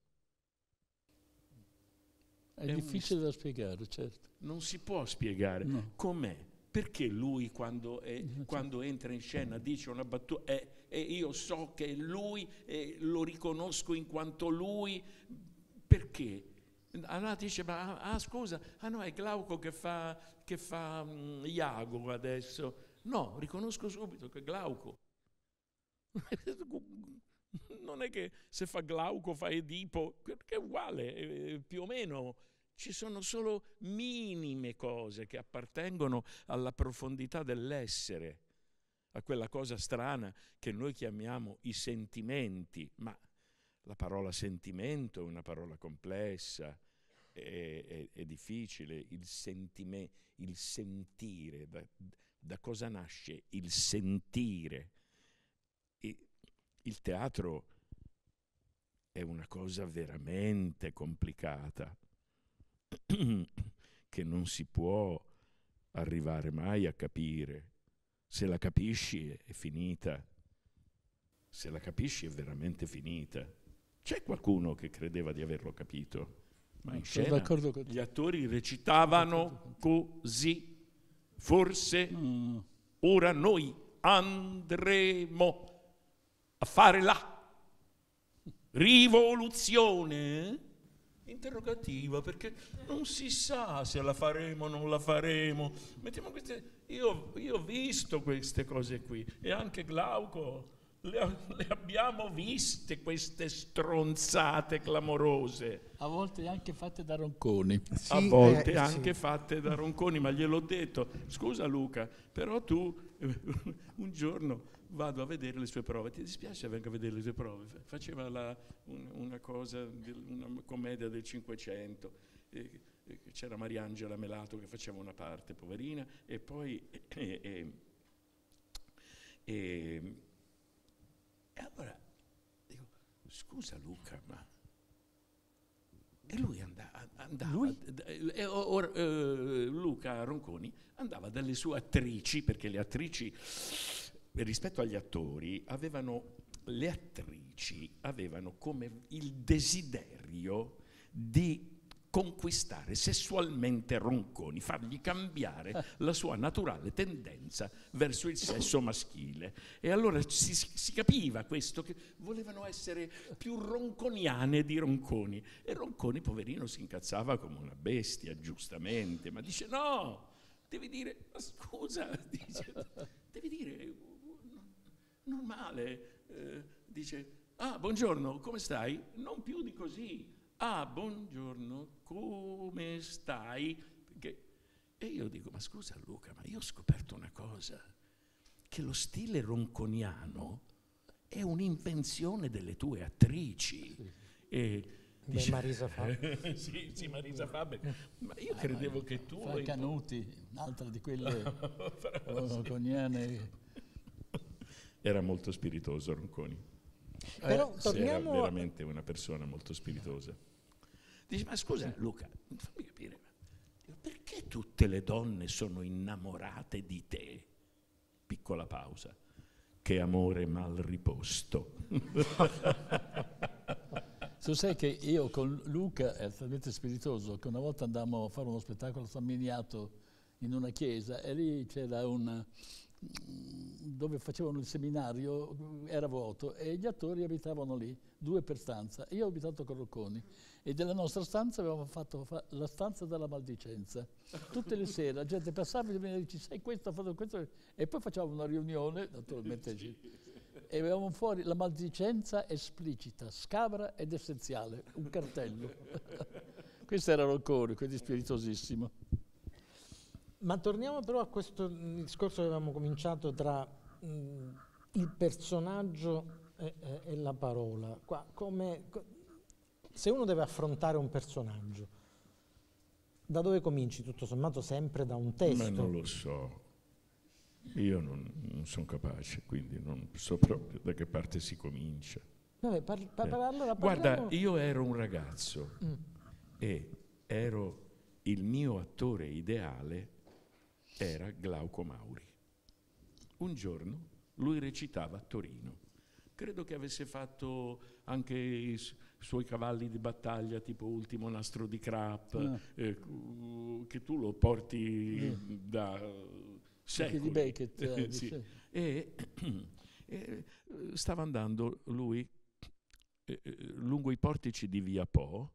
È, è difficile da spiegare, certo. Non si può spiegare. No. Com'è? Perché lui quando, è, quando, entra in scena dice una battuta eh, e eh, eh, io so che è lui, eh, lo riconosco in quanto lui, perché? Allora dice, ma ah, scusa, ah no, è Glauco che fa che fa um, Iago adesso. No, riconosco subito che è Glauco. non è che se fa Glauco fa Edipo, che è uguale, eh, più o meno. Ci sono solo minime cose che appartengono alla profondità dell'essere, a quella cosa strana che noi chiamiamo i sentimenti, ma la parola sentimento è una parola complessa, è, è, è difficile, il, sentime, il sentire, da, da, cosa nasce il sentire? E il teatro è una cosa veramente complicata che non si può arrivare mai a capire. Se la capisci è finita. Se la capisci è veramente finita. C'è qualcuno che credeva di averlo capito? ma in scena gli attori recitavano così. Forse mm. ora noi andremo a fare la rivoluzione interrogativa perché non si sa se la faremo o non la faremo. Mettiamo queste, io, io ho visto queste cose qui e anche Glauco le, le, abbiamo viste queste stronzate clamorose. A volte anche fatte da ronconi. Sì, a eh, volte eh, anche sì. fatte da ronconi, ma gliel'ho detto, scusa Luca, però tu eh, un giorno vado a vedere le sue prove, ti dispiace venga a vedere le sue prove? Faceva la, un, una cosa, una commedia del Cinquecento. C'era Mariangela Melato che faceva una parte, poverina, e poi... Eh, eh, eh e allora dico, scusa Luca, ma... E lui andava, andava lui? E or, eh, Luca Ronconi andava dalle sue attrici, perché le attrici rispetto agli attori avevano, le attrici avevano come il desiderio di conquistare sessualmente Ronconi, fargli cambiare la sua naturale tendenza verso il sesso maschile. E allora si, si capiva questo, che volevano essere più ronconiane di Ronconi. E Ronconi, poverino, si incazzava come una bestia, giustamente, ma dice no, devi dire, ma scusa, dice, devi dire, normale, eh, dice, ah, buongiorno, come stai? Non più di così ah buongiorno, come stai? Perché, e io dico, ma scusa Luca, ma io ho scoperto una cosa, che lo stile ronconiano è un'invenzione delle tue attrici. Sì. E, dice, Marisa Faber. sì, sì, Marisa Faber. Ma io ah, credevo ma, che tu... Fai Canuti, un'altra di quelle ronconiane. Era molto spiritoso Ronconi. Eh, Però torniamo... Era veramente una persona molto spiritosa. Dice, ma scusa Luca, fammi capire, perché tutte le donne sono innamorate di te? Piccola pausa. Che amore mal riposto. Tu sai che io con Luca è talmente spiritoso che una volta andammo a fare uno spettacolo a San Miniato in una chiesa e lì c'era una, dove facevano il seminario era vuoto e gli attori abitavano lì, due per stanza. Io ho abitato con Rocconi e della nostra stanza avevamo fatto fa la stanza della maldicenza. Tutte le sere la gente passava e veniva e diceva sai questo, ha fatto questo e poi facevamo una riunione, naturalmente sì. e avevamo fuori la maldicenza esplicita, scabra ed essenziale, un cartello. Questo era Rocconi, quindi spiritosissimo. Ma torniamo però a questo mm, discorso che avevamo cominciato tra mh, mm, il personaggio e, e, e la parola. Qua, come, se uno deve affrontare un personaggio, da dove cominci? Tutto sommato sempre da un testo. Ma non lo so, io non, non sono capace, quindi non so proprio da che parte si comincia. Vabbè, par- par- par- eh. allora Guarda, io ero un ragazzo mm. e ero il mio attore ideale era Glauco Mauri. Un giorno lui recitava a Torino. Credo che avesse fatto anche i suoi cavalli di battaglia, tipo Ultimo Nastro di Crap, no. eh, eh che tu lo porti no. Eh. da secoli. Di Beckett, eh, sì. e, e, stava andando lui eh, eh, lungo i portici di Via Po,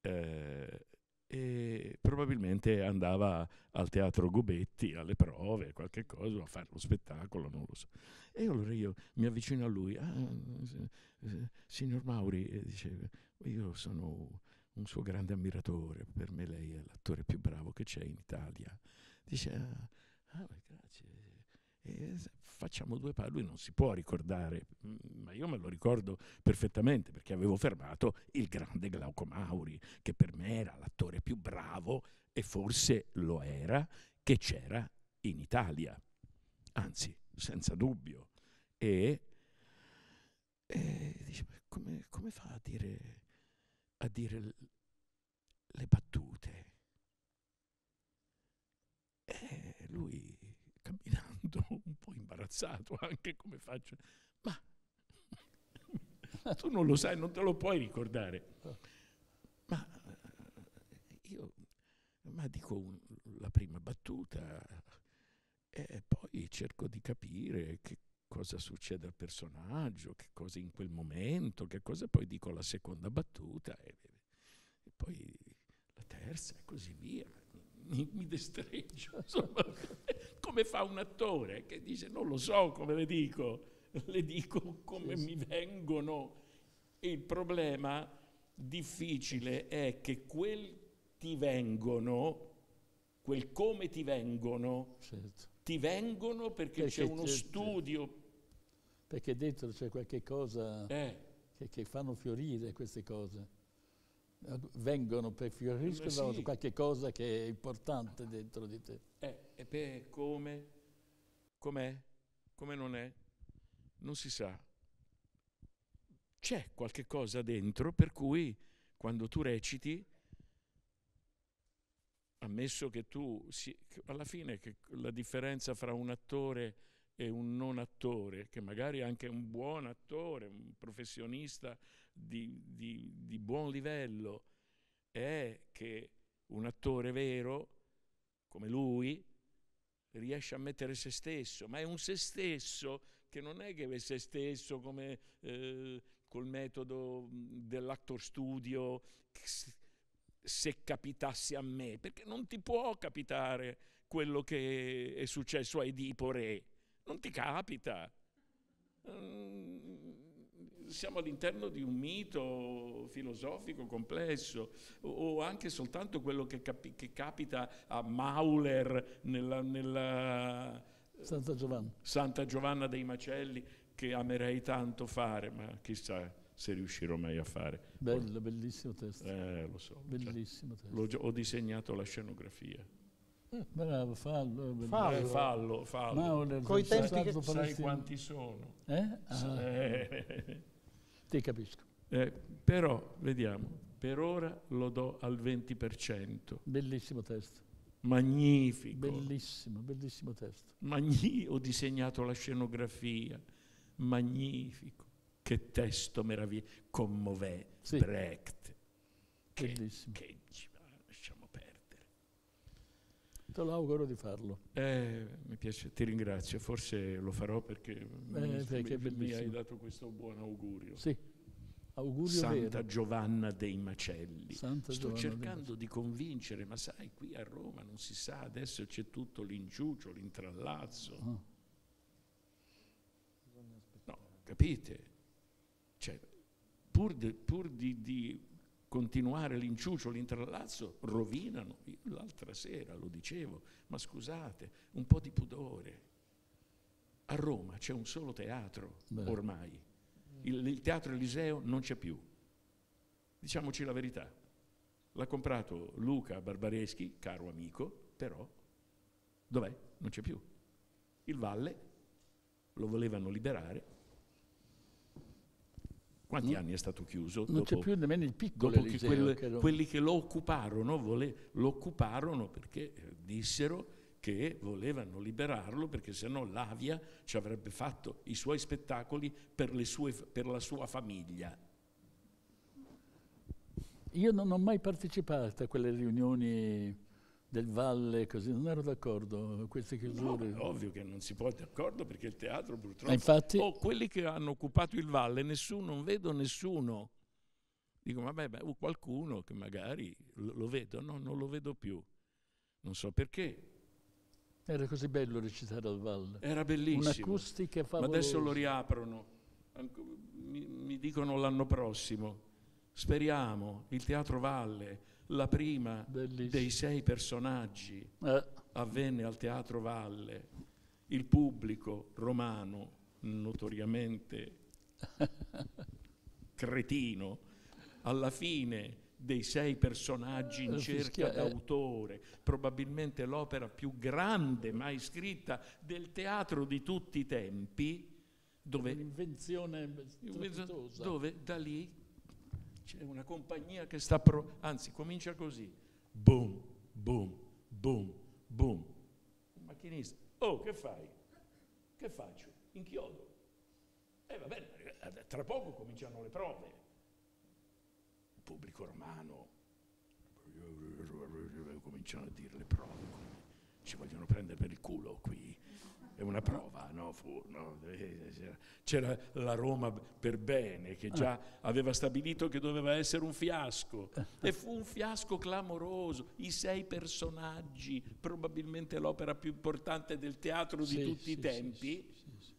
eh, e probabilmente andava al teatro Gobetti alle prove, qualche cosa, a fare lo spettacolo, non lo so. E allora io mi avvicino a lui, ah, signor Mauri, dice, io sono un suo grande ammiratore, per me lei è l'attore più bravo che c'è in Italia. Dice, ah, ah grazie, e facciamo due passi. Lui non si può ricordare, mm, ma io me lo ricordo perfettamente perché avevo fermato il grande Glauco Mauri, che per me era l'attore più bravo e forse lo era, che c'era in Italia. Anzi, senza dubbio. E, e dice, come, come, fa a dire, a dire le battute? E lui sento un po' imbarazzato anche come faccio, ma tu non lo sai, non te lo puoi ricordare. Ma eh, io ma dico un, la prima battuta eh, e poi cerco di capire che cosa succede al personaggio, che cosa in quel momento, che cosa poi dico la seconda battuta e, e poi la terza e così via mi destreggio, insomma, come fa un attore che dice non lo so come le dico, le dico come sì, mi sì. vengono. Il problema difficile è che quel ti vengono, quel come ti vengono, certo. ti vengono perché, perché c'è uno certo. studio. Perché dentro c'è qualche cosa eh. che, che fanno fiorire queste cose vengono, prefioriscono eh, sì. qualche cosa che è importante dentro di te. Eh, e come? Com'è? Come non è? Non si sa. C'è qualche cosa dentro per cui quando tu reciti, ammesso che tu, si, alla fine che la differenza fra un attore e un non attore, che magari è anche un buon attore, un professionista di, di, di buon livello è che un attore vero, come lui, riesce a mettere se stesso, ma è un se stesso che non è che è se stesso come eh, col metodo mm, dell'actor studio, se capitasse a me, perché non ti può capitare quello che è successo a Edipo Re, non ti capita. Mm siamo all'interno di un mito filosofico complesso o, anche soltanto quello che, capi, che capita a Mauler nella, nella Santa, Giovanna. Santa Giovanna dei Macelli che amerei tanto fare, ma chissà se riuscirò mai a fare. Bello, bellissimo testo. Eh, lo so. Cioè, bellissimo cioè, testo. ho disegnato la scenografia. Eh, bravo, fallo. Fallo, eh, eh, fallo. fallo. Mauler, Coi tempi che... Sai quanti sono. Eh? Ah. Eh. Ti capisco. Eh, però, vediamo, per ora lo do al 20%. Bellissimo testo. Magnifico. Bellissimo, bellissimo testo. Magni- ho disegnato la scenografia. Magnifico. Che testo meraviglioso. Commovente. Sì. Brecht. Che, Bellissimo. Che te lo auguro di farlo. Eh, mi piace, ti ringrazio, forse lo farò perché, eh, mi, perché mi, mi, hai dato questo buon augurio. Sì, augurio Santa vero. Giovanna dei Macelli. Santa Sto Giovanna cercando di convincere, ma sai, qui a Roma non si sa, adesso c'è tutto l'inciucio, l'intrallazzo. Ah. No, capite? Cioè, pur, de, pur di, di continuare l'inciucio, l'intralazzo, rovinano. Io l'altra sera lo dicevo, ma scusate, un po' di pudore. A Roma c'è un solo teatro Beh. ormai. Il, il, teatro Eliseo non c'è più. Diciamoci la verità. L'ha comprato Luca Barbareschi, caro amico, però dov'è? Non c'è più. Il Valle lo volevano liberare, quanti mm. anni è stato chiuso? Non dopo, c'è più nemmeno il piccolo dopo che quel, che lo... quelli che lo occuparono, vole, lo occuparono perché eh, dissero che volevano liberarlo perché sennò l'Avia ci avrebbe fatto i suoi spettacoli per, sue, per la sua famiglia. Io non ho mai partecipato a quelle riunioni del Valle, così, non ero d'accordo queste chiusure. No, ovvio che non si può d'accordo perché il teatro purtroppo... Infatti... o oh, quelli che hanno occupato il Valle, nessuno, non vedo nessuno. Dico, vabbè, beh, qualcuno che magari lo, lo vedo, no, non lo vedo più. Non so perché. Era così bello recitare al Valle. Era bellissimo. Un'acustica favolosa. Ma adesso lo riaprono. Mi, mi dicono l'anno prossimo. Speriamo, il Teatro Valle la prima Bellissimo. dei sei personaggi eh. avvenne al Teatro Valle. Il pubblico romano, notoriamente cretino, alla fine dei sei personaggi in eh, cerca eh. d'autore, probabilmente l'opera più grande mai scritta del teatro di tutti i tempi, dove, dove da lì c'è una compagnia che sta, pro- anzi comincia così, boom, boom, boom, boom. Il macchinista, oh che fai? Che faccio? Inchiodo. E eh, va bene, eh, eh, tra poco cominciano le prove. Il pubblico romano, cominciano a dire le prove, ci vogliono prendere per il culo qui è una prova, no? Fu, no? c'era la Roma per bene che già aveva stabilito che doveva essere un fiasco e fu un fiasco clamoroso, i sei personaggi, probabilmente l'opera più importante del teatro di sì, tutti sì, i tempi, sì,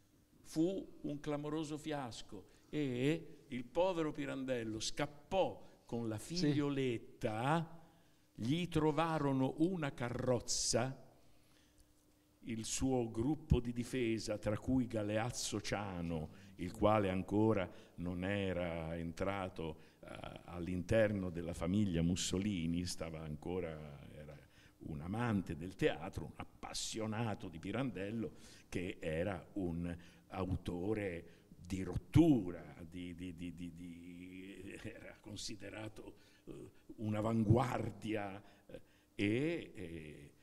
fu un clamoroso fiasco e il povero Pirandello scappò con la figlioletta, gli trovarono una carrozza il suo gruppo di difesa, tra cui Galeazzo Ciano, il quale ancora non era entrato eh, all'interno della famiglia Mussolini, stava ancora, era un amante del teatro, un appassionato di Pirandello, che era un autore di rottura, di, di, di, era considerato eh, un'avanguardia eh, e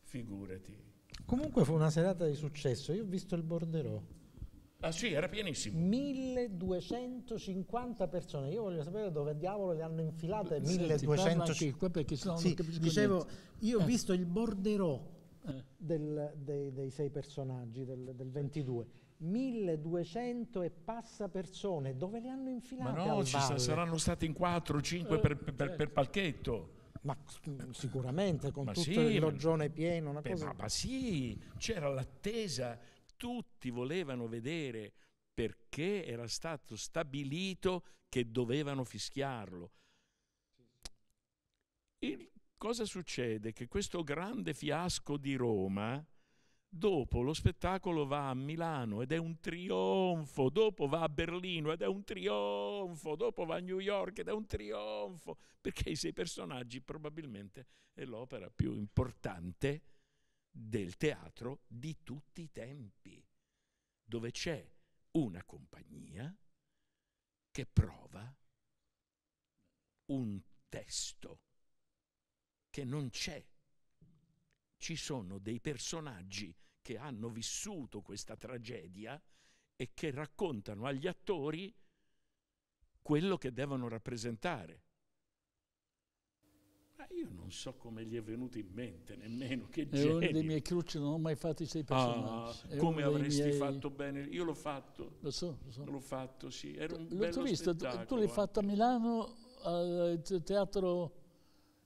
figurati Comunque fu una serata di successo. Io ho visto il borderò. Ah sì, era pienissimo. 1250 persone. Io voglio sapere dove diavolo le hanno infilate Senti, 1250 perché sono sì, dicevo, io ho eh. visto il borderò eh. del, dei, dei, sei personaggi del, del 22. 1200 e passa persone, dove le hanno infilate? Ma no, ci sa, saranno stati in 4 5 eh, per, per, certo. per palchetto. Ma sicuramente con ma tutto sì, il logione pieno, una beh, cosa... ma, ma sì, c'era l'attesa, tutti volevano vedere perché era stato stabilito che dovevano fischiarlo. Il, cosa succede? Che questo grande fiasco di Roma Dopo lo spettacolo va a Milano ed è un trionfo, dopo va a Berlino ed è un trionfo, dopo va a New York ed è un trionfo, perché i sei personaggi probabilmente è l'opera più importante del teatro di tutti i tempi, dove c'è una compagnia che prova un testo che non c'è ci sono dei personaggi che hanno vissuto questa tragedia e che raccontano agli attori quello che devono rappresentare. Ma io non so come gli è venuto in mente nemmeno che è genio. È uno dei miei cruci, non ho mai fatto i sei ah, personaggi. Ah, come avresti miei... fatto bene? Io l'ho fatto. Lo so, lo so. L'ho fatto, sì. Era un l'ho bello visto, spettacolo. Tu l'hai eh. fatto a Milano al teatro...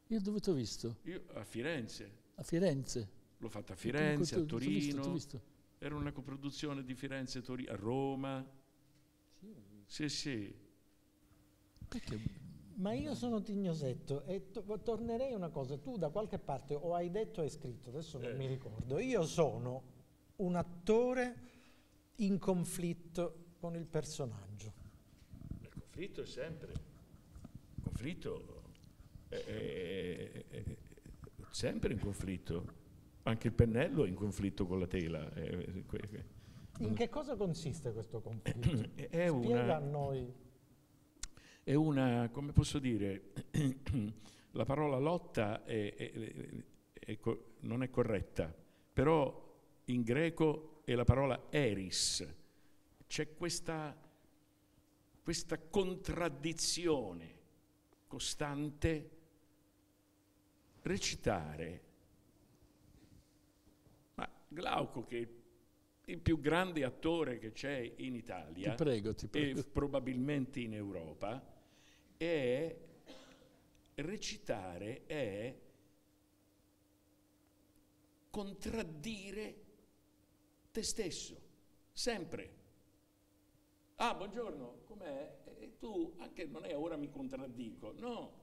Io dove ti ho visto? Io a Firenze a Firenze. L'ho fatta a Firenze, a Torino. visto, visto. Era una coproduzione di Firenze e Torino, a Roma. Sì, sì. Perché? Ma io sono Tignosetto e to- tornerei una cosa, tu da qualche parte o hai detto o hai scritto, adesso non eh. mi ricordo, io sono un attore in conflitto con il personaggio. Il conflitto è sempre, il conflitto è, è, è, sempre in conflitto. Anche il pennello è in conflitto con la tela. Eh, eh, in che cosa consiste questo conflitto? è Spiega una, a noi. È una, come posso dire, la parola lotta è, è, è, non è corretta, però in greco è la parola eris. C'è questa, questa contraddizione costante recitare. Ma Glauco, che è il più grande attore che c'è in Italia, ti prego, ti prego. e probabilmente in Europa, è recitare, è contraddire te stesso, sempre. Ah, buongiorno, com'è? E tu, anche non è ora mi contraddico, no,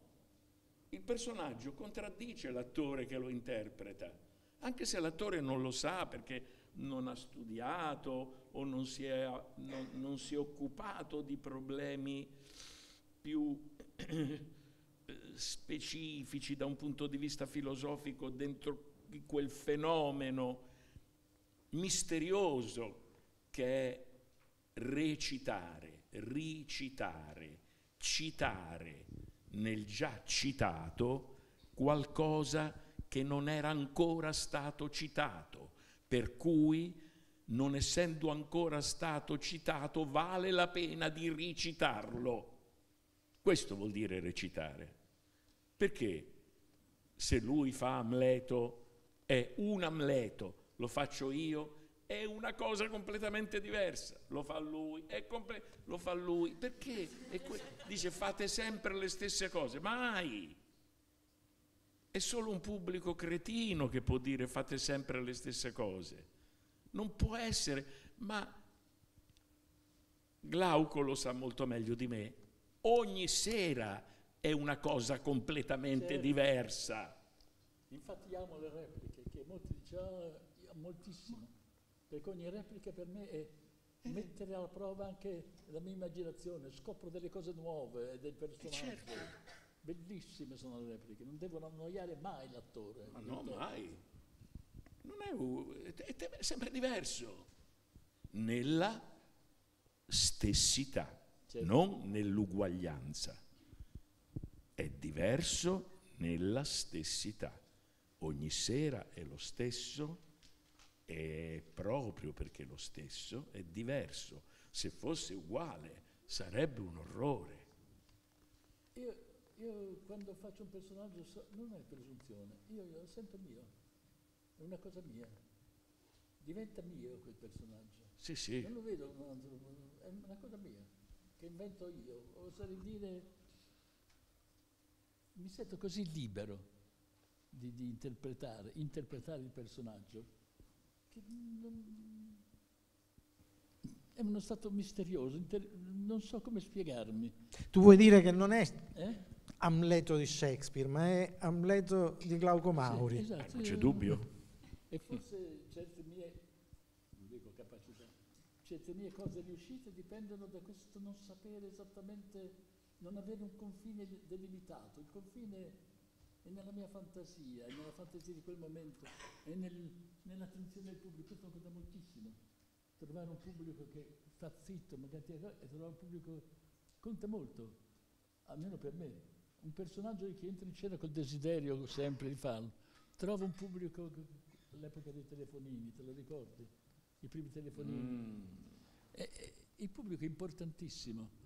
il personaggio contraddice l'attore che lo interpreta, anche se l'attore non lo sa perché non ha studiato o non si è, non, non si è occupato di problemi più specifici da un punto di vista filosofico dentro quel fenomeno misterioso che è recitare, ricitare, citare, nel già citato qualcosa che non era ancora stato citato, per cui non essendo ancora stato citato vale la pena di ricitarlo. Questo vuol dire recitare. Perché se lui fa Amleto è un Amleto, lo faccio io è una cosa completamente diversa, lo fa lui, comple- lo fa lui, perché? Que- dice fate sempre le stesse cose, mai! È solo un pubblico cretino che può dire fate sempre le stesse cose, non può essere, ma Glauco lo sa molto meglio di me, ogni sera è una cosa completamente certo. diversa. Infatti amo le repliche che molti già ah, moltissimo perché ogni replica per me è eh. mettere alla prova anche la mia immaginazione, scopro delle cose nuove e del personaggio. Eh, certo. Bellissime sono le repliche, non devono annoiare mai l'attore. Ma no, mai. È, è, è sempre diverso. Nella stessità, certo. non nell'uguaglianza. È diverso nella stessità. Ogni sera è lo stesso è proprio perché lo stesso è diverso. Se fosse uguale sarebbe un orrore. Io, io quando faccio un personaggio so, non è presunzione, io, lo sento mio, è una cosa mia. Diventa mio quel personaggio. Sì, sì. Non lo vedo un altro, è una cosa mia, che invento io. Oserei dire, mi sento così libero di, di interpretare, interpretare il personaggio non... è uno stato misterioso, inter... non so come spiegarmi. Tu vuoi dire che non è eh? Amleto di Shakespeare, ma è Amleto di Glauco Mauri. Sì, esatto. eh, non c'è dubbio. E forse certe mie, non dico capacità, certe mie cose riuscite dipendono da questo non sapere esattamente, non avere un confine delimitato. Il confine e nella mia fantasia, e nella fantasia di quel momento, e nel, nell'attenzione del pubblico, questo conta moltissimo. Trovare un pubblico che sta zitto, magari ti e trovare un pubblico conta molto, almeno per me. Un personaggio che entra in scena col desiderio sempre di farlo, trova un pubblico all'epoca dei telefonini, te lo ricordi? I primi telefonini. Mm. E, e, il pubblico è importantissimo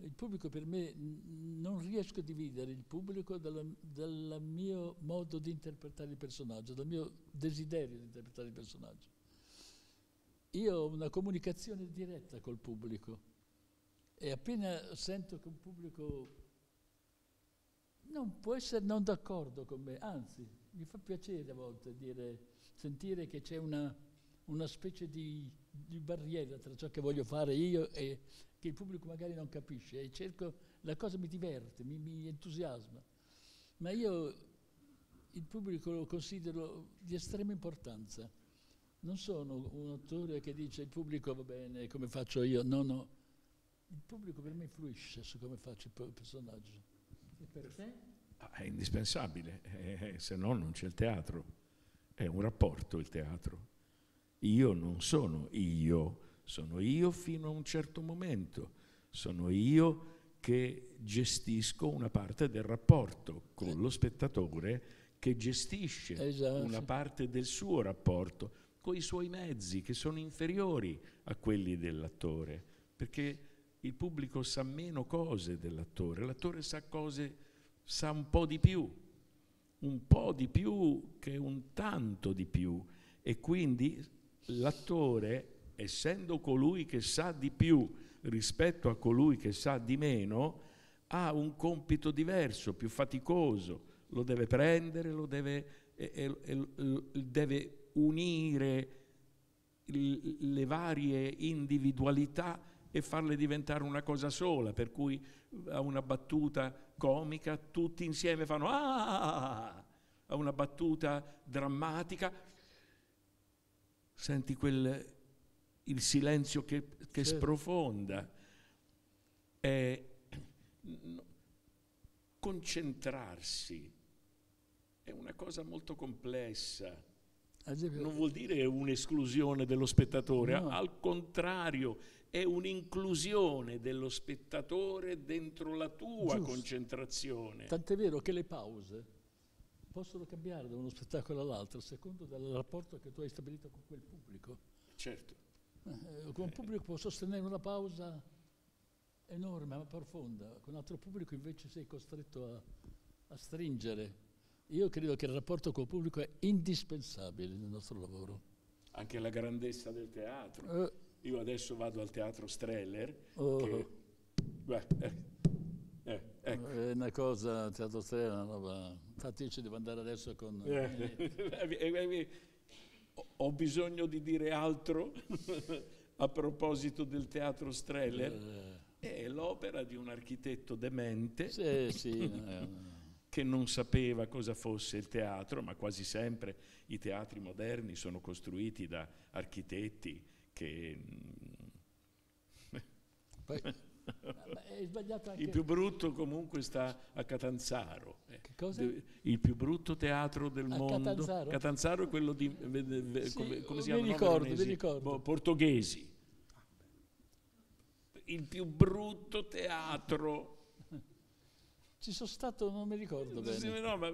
il pubblico per me non riesco a dividere il pubblico dal mio modo di interpretare il personaggio, dal mio desiderio di interpretare il personaggio. Io ho una comunicazione diretta col pubblico e appena sento che un pubblico non può essere non d'accordo con me, anzi mi fa piacere a volte dire, sentire che c'è una, una specie di, di, barriera tra ciò che voglio fare io e, che il pubblico magari non capisce e cerco, la cosa mi diverte, mi, mi entusiasma, ma io il pubblico lo considero di estrema importanza. Non sono un attore che dice il pubblico va bene come faccio io, no, no. Il pubblico per me influisce su come faccio il personaggio. E per te? Ah, è indispensabile, eh, eh, se no non c'è il teatro. È un rapporto il teatro. Io non sono io sono io fino a un certo momento, sono io che gestisco una parte del rapporto con lo spettatore che gestisce esatto. una parte del suo rapporto con i suoi mezzi che sono inferiori a quelli dell'attore, perché il pubblico sa meno cose dell'attore, l'attore sa cose, sa un po' di più, un po' di più che un tanto di più e quindi l'attore essendo colui che sa di più rispetto a colui che sa di meno, ha un compito diverso, più faticoso, lo deve prendere, lo deve, e, e, e, deve unire le varie individualità e farle diventare una cosa sola, per cui a una battuta comica tutti insieme fanno ah! a una battuta drammatica senti quel il silenzio che, che certo. sprofonda, eh, concentrarsi è una cosa molto complessa. Non vuol dire un'esclusione dello spettatore, no. al contrario, è un'inclusione dello spettatore dentro la tua Giusto. concentrazione. Tant'è vero che le pause possono cambiare da uno spettacolo all'altro, secondo dal rapporto che tu hai stabilito con quel pubblico. Certo. Eh, con un pubblico può sostenere una pausa enorme, ma profonda, con un altro pubblico invece sei costretto a, a stringere. Io credo che il rapporto col pubblico è indispensabile nel nostro lavoro. Anche la grandezza del teatro. Eh. Io adesso vado al teatro Streller. Oh. Che, beh, eh, eh, ecco. Eh, è una cosa, il teatro Streller è una roba. Infatti io ci devo andare adesso con... Eh. Ho bisogno di dire altro a proposito del teatro Streller? Eh. È l'opera di un architetto demente sì, sì, eh. che non sapeva cosa fosse il teatro, ma quasi sempre i teatri moderni sono costruiti da architetti che... Mm, Poi, Il più brutto comunque sta a Catanzaro. Eh. Il più brutto teatro del a mondo. Catanzaro? Catanzaro è quello di... Sì, come, si chiama? Ricordo, mi ricordo. Boh, portoghesi. Il più brutto teatro. Ci sono stato, non mi ricordo bene. No, ma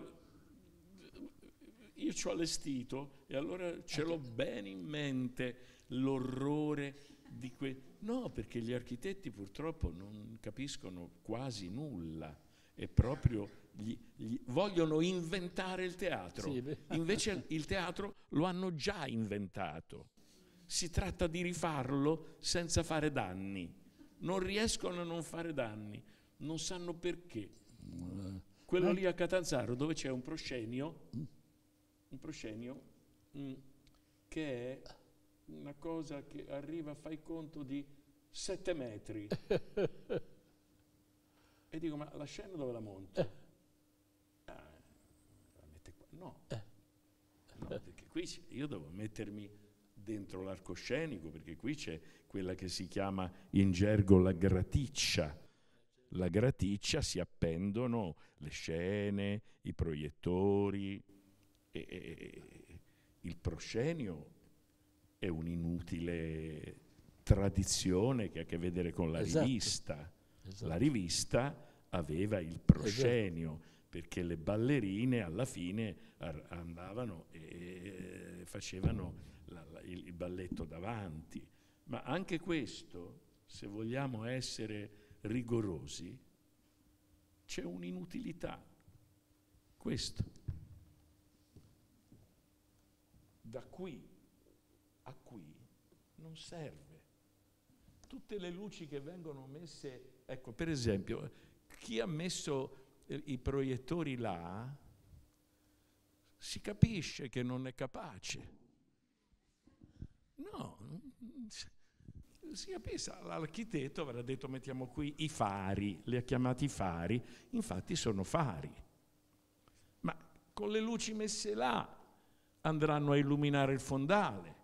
io ci ho allestito e allora ce l'ho ben in mente l'orrore di quei No, perché gli architetti purtroppo non capiscono quasi nulla e proprio gli, gli vogliono inventare il teatro. Sì, Invece il teatro lo hanno già inventato. Si tratta di rifarlo senza fare danni. Non riescono a non fare danni, non sanno perché. Quello lì a Catanzaro dove c'è un proscenio, un proscenio mh, mm, che è una cosa che arriva, fai conto, di sette metri. e dico, ma la scena dove la monto? Eh. Ah, la mette qua? No. Eh. no perché qui io devo mettermi dentro l'arcoscenico, perché qui c'è quella che si chiama in gergo la graticcia. La graticcia si appendono le scene, i proiettori, e, e, e, il proscenio è un'inutile tradizione che ha a che vedere con la esatto. rivista. Esatto. La rivista aveva il proscenio. Esatto. perché le ballerine alla fine andavano e facevano la, la, il, il, balletto davanti. Ma anche questo, se vogliamo essere rigorosi, c'è un'inutilità. Questo. Da qui a qui non serve. Tutte le luci che vengono messe, ecco per esempio, chi ha messo eh, i proiettori là si capisce che non è capace. No, si capisce, l'architetto avrà detto mettiamo qui i fari, li ha chiamati fari, infatti sono fari. Ma con le luci messe là andranno a illuminare il fondale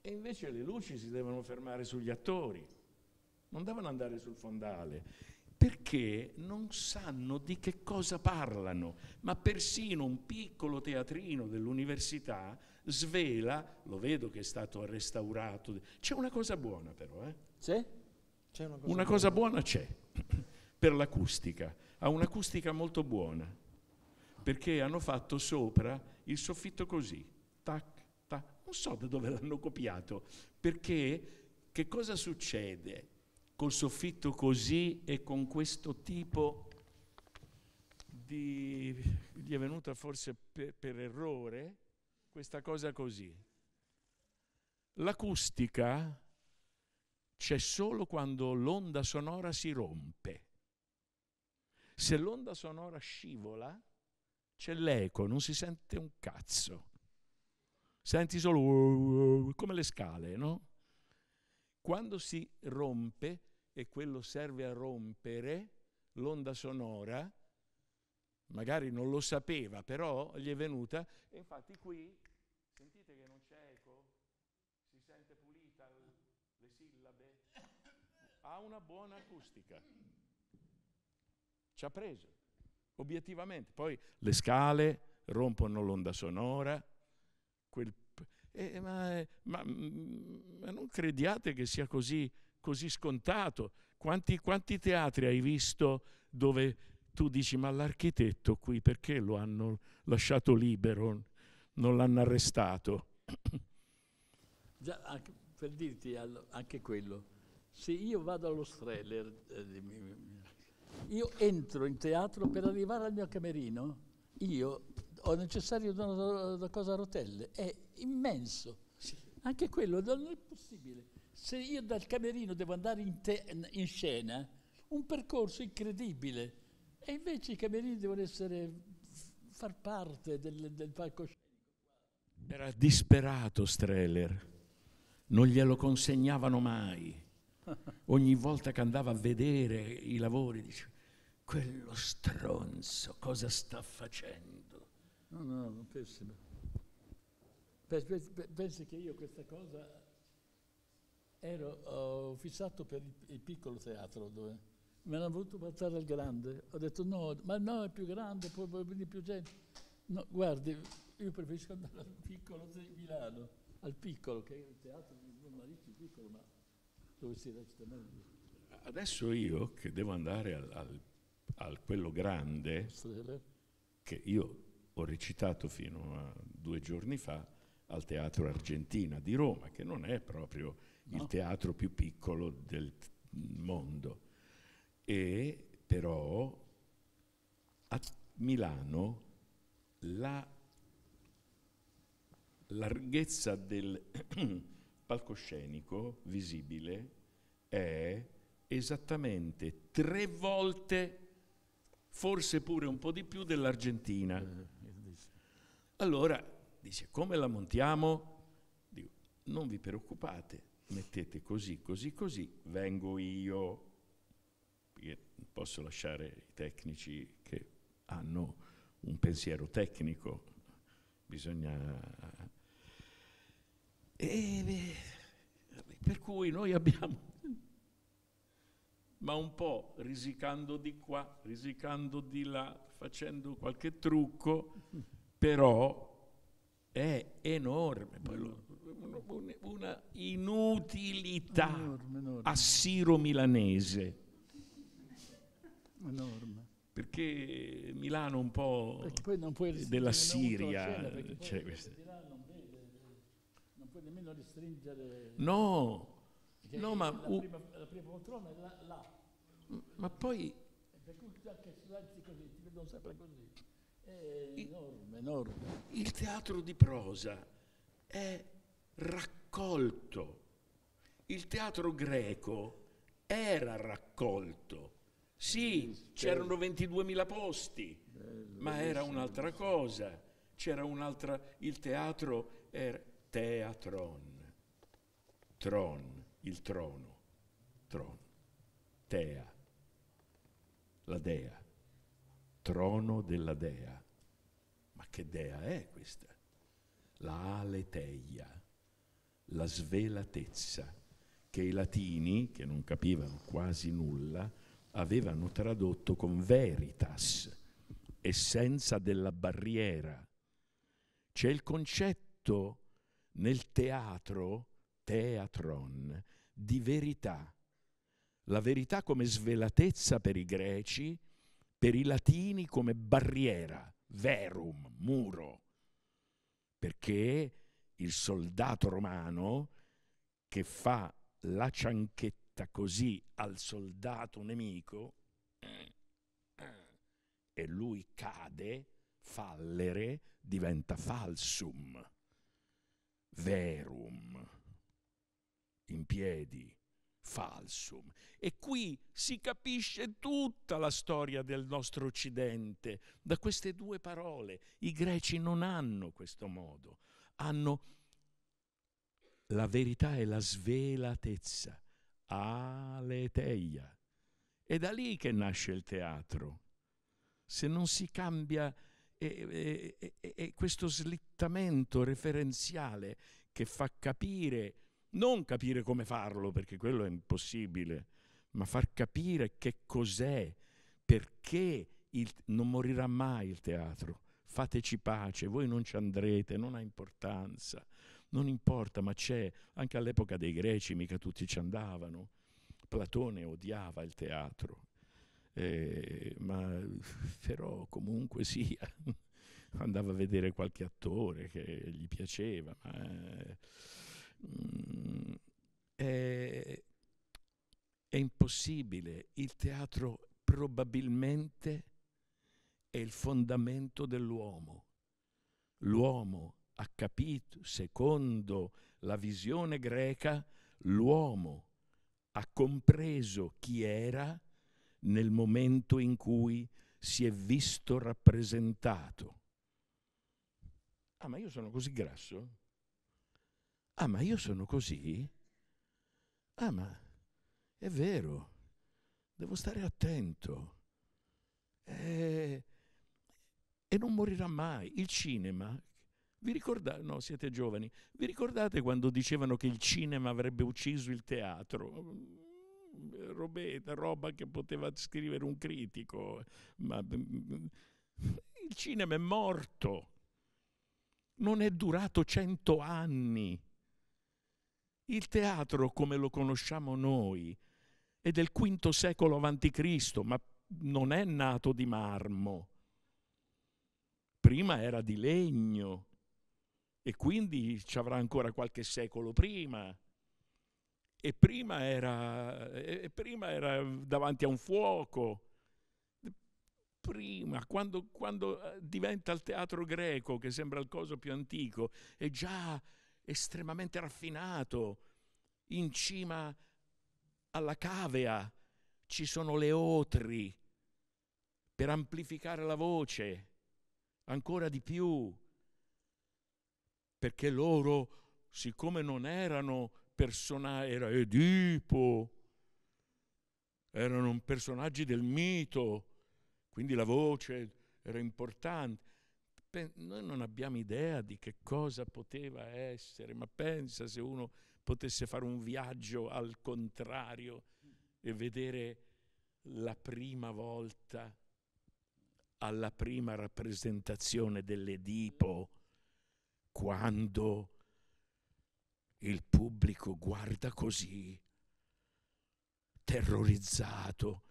e invece le luci si devono fermare sugli attori, non devono andare sul fondale, perché non sanno di che cosa parlano, ma persino un piccolo teatrino dell'università svela, lo vedo che è stato restaurato, c'è una cosa buona però, eh? C'è? c'è una, cosa, una buona. cosa buona c'è, per l'acustica, ha un'acustica molto buona, perché hanno fatto sopra il soffitto così, tac, non so da dove l'hanno copiato, perché che cosa succede col soffitto così e con questo tipo di... gli è venuta forse per, per errore questa cosa così. L'acustica c'è solo quando l'onda sonora si rompe. Se l'onda sonora scivola, c'è l'eco, non si sente un cazzo senti solo uh, uh, come le scale, no? Quando si rompe, e quello serve a rompere l'onda sonora, magari non lo sapeva, però gli è venuta, e infatti qui sentite che non c'è eco, si sente pulita le sillabe, ha una buona acustica. Ci ha preso, obiettivamente. Poi le scale rompono l'onda sonora, quel... Eh, eh, ma, eh, ma, mm, mm, ma, non crediate che sia così, così scontato. Quanti, quanti teatri hai visto dove tu dici ma l'architetto qui perché lo hanno lasciato libero, non l'hanno arrestato? Già, anche, per dirti anche quello, se io vado allo Streller, eh, io entro in teatro per arrivare al mio camerino, io o necessario di una, una cosa a rotelle, è immenso. Sì. Anche quello non è possibile. Se io dal camerino devo andare in, te, in scena, un percorso incredibile, e invece i camerini devono essere, far parte del, del palcoscenico. Era disperato Streller, non glielo consegnavano mai. Ogni volta che andava a vedere i lavori diceva, quello stronzo cosa sta facendo? No, no, no, pessima. Pensi che io questa cosa ero oh, fissato per il, il, piccolo teatro dove me l'hanno voluto passare al grande. Ho detto no, ma no, è più grande, poi vuoi venire più gente. No, guardi, io preferisco andare al piccolo di Milano, al piccolo, che è il teatro di un marito piccolo, ma dove si recita meglio. Adesso io che devo andare al, al, al quello grande, che io ho recitato fino a due giorni fa al Teatro Argentina di Roma, che non è proprio no. il teatro più piccolo del mondo. E però a Milano la larghezza del palcoscenico visibile è esattamente tre volte, forse pure un po' di più, dell'Argentina. Eh. Allora dice, come la montiamo? Dico, non vi preoccupate, mettete così, così, così, vengo io. Perché posso lasciare i tecnici che hanno un pensiero tecnico, bisogna... E, per cui noi abbiamo, ma un po' risicando di qua, risicando di là, facendo qualche trucco, però è enorme una inutilità enorme, enorme. assiro-milanese. Enorme. Perché Milano un po' della Siria. Cioè non, puoi nemmeno restringere... No, no ma... La prima, la prima poltrona è là. Ma poi... Per cui già che si così, ti vedono sempre così. È enorme, enorme. Il teatro di prosa è raccolto. Il teatro greco era raccolto. Sì, c'erano 22.000 posti, ma era un'altra cosa. C'era un'altra... Il teatro era teatron. Tron, il trono. Tron. Tea. La dea trono della dea. Ma che dea è questa? La aleteia, la svelatezza, che i latini, che non capivano quasi nulla, avevano tradotto con veritas, essenza della barriera. C'è il concetto nel teatro, teatron, di verità. La verità come svelatezza per i greci, per i latini come barriera, verum, muro, perché il soldato romano che fa la cianchetta così al soldato nemico eh, eh, e lui cade, fallere, diventa falsum, verum, in piedi, falsum. E qui si capisce tutta la storia del nostro Occidente da queste due parole. I greci non hanno questo modo, hanno la verità e la svelatezza, aleteia. È da lì che nasce il teatro. Se non si cambia è, eh, eh, questo slittamento referenziale che fa capire non capire come farlo, perché quello è impossibile, ma far capire che cos'è, perché il, non morirà mai il teatro. Fateci pace, voi non ci andrete, non ha importanza. Non importa, ma c'è, anche all'epoca dei greci mica tutti ci andavano. Platone odiava il teatro, eh, ma però comunque sia andava a vedere qualche attore che gli piaceva. Ma, eh, Mm, è, è impossibile. Il teatro probabilmente è il fondamento dell'uomo. L'uomo ha capito, secondo la visione greca, l'uomo ha compreso chi era nel momento in cui si è visto rappresentato. Ah, ma io sono così grasso? ah ma io sono così? Ah ma è vero, devo stare attento. E, eh, e non morirà mai. Il cinema, vi ricordate, no siete giovani, vi ricordate quando dicevano che il cinema avrebbe ucciso il teatro? Robeta, roba che poteva scrivere un critico, ma il cinema è morto, non è durato cento anni. Il teatro come lo conosciamo noi è del V secolo a.C., ma non è nato di marmo. Prima era di legno e quindi ci avrà ancora qualche secolo prima. E prima era, e prima era davanti a un fuoco. Prima, quando, quando eh, diventa il teatro greco, che sembra il coso più antico, è già estremamente raffinato, in cima alla cavea ci sono le otri per amplificare la voce ancora di più, perché loro, siccome non erano personaggi, era Edipo, erano personaggi del mito, quindi la voce era importante. Noi non abbiamo idea di che cosa poteva essere, ma pensa se uno potesse fare un viaggio al contrario e vedere la prima volta alla prima rappresentazione dell'Edipo, quando il pubblico guarda così, terrorizzato,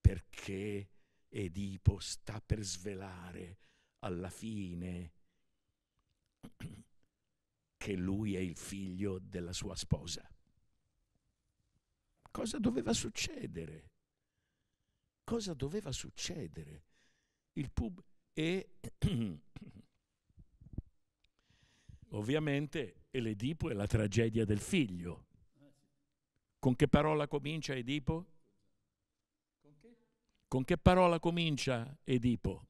perché Edipo sta per svelare alla fine che lui è il figlio della sua sposa. Cosa doveva succedere? Cosa doveva succedere? Il pub e ovviamente l'Edipo è la tragedia del figlio. Con che parola comincia Edipo? Con che parola comincia Edipo?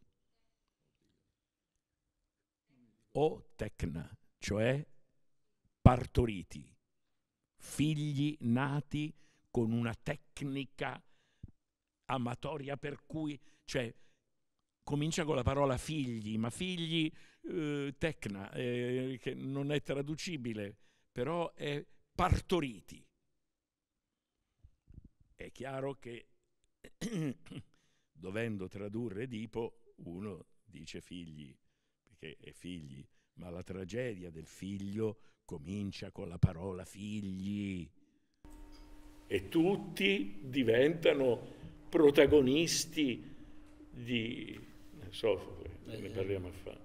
o tecna, cioè partoriti, figli nati con una tecnica amatoria per cui, cioè, comincia con la parola figli, ma figli eh, tecna, eh, che non è traducibile, però è partoriti. È chiaro che dovendo tradurre Edipo, uno dice figli perché è figli, ma la tragedia del figlio comincia con la parola figli. E tutti diventano protagonisti di Sofocle, eh, ne parliamo fa.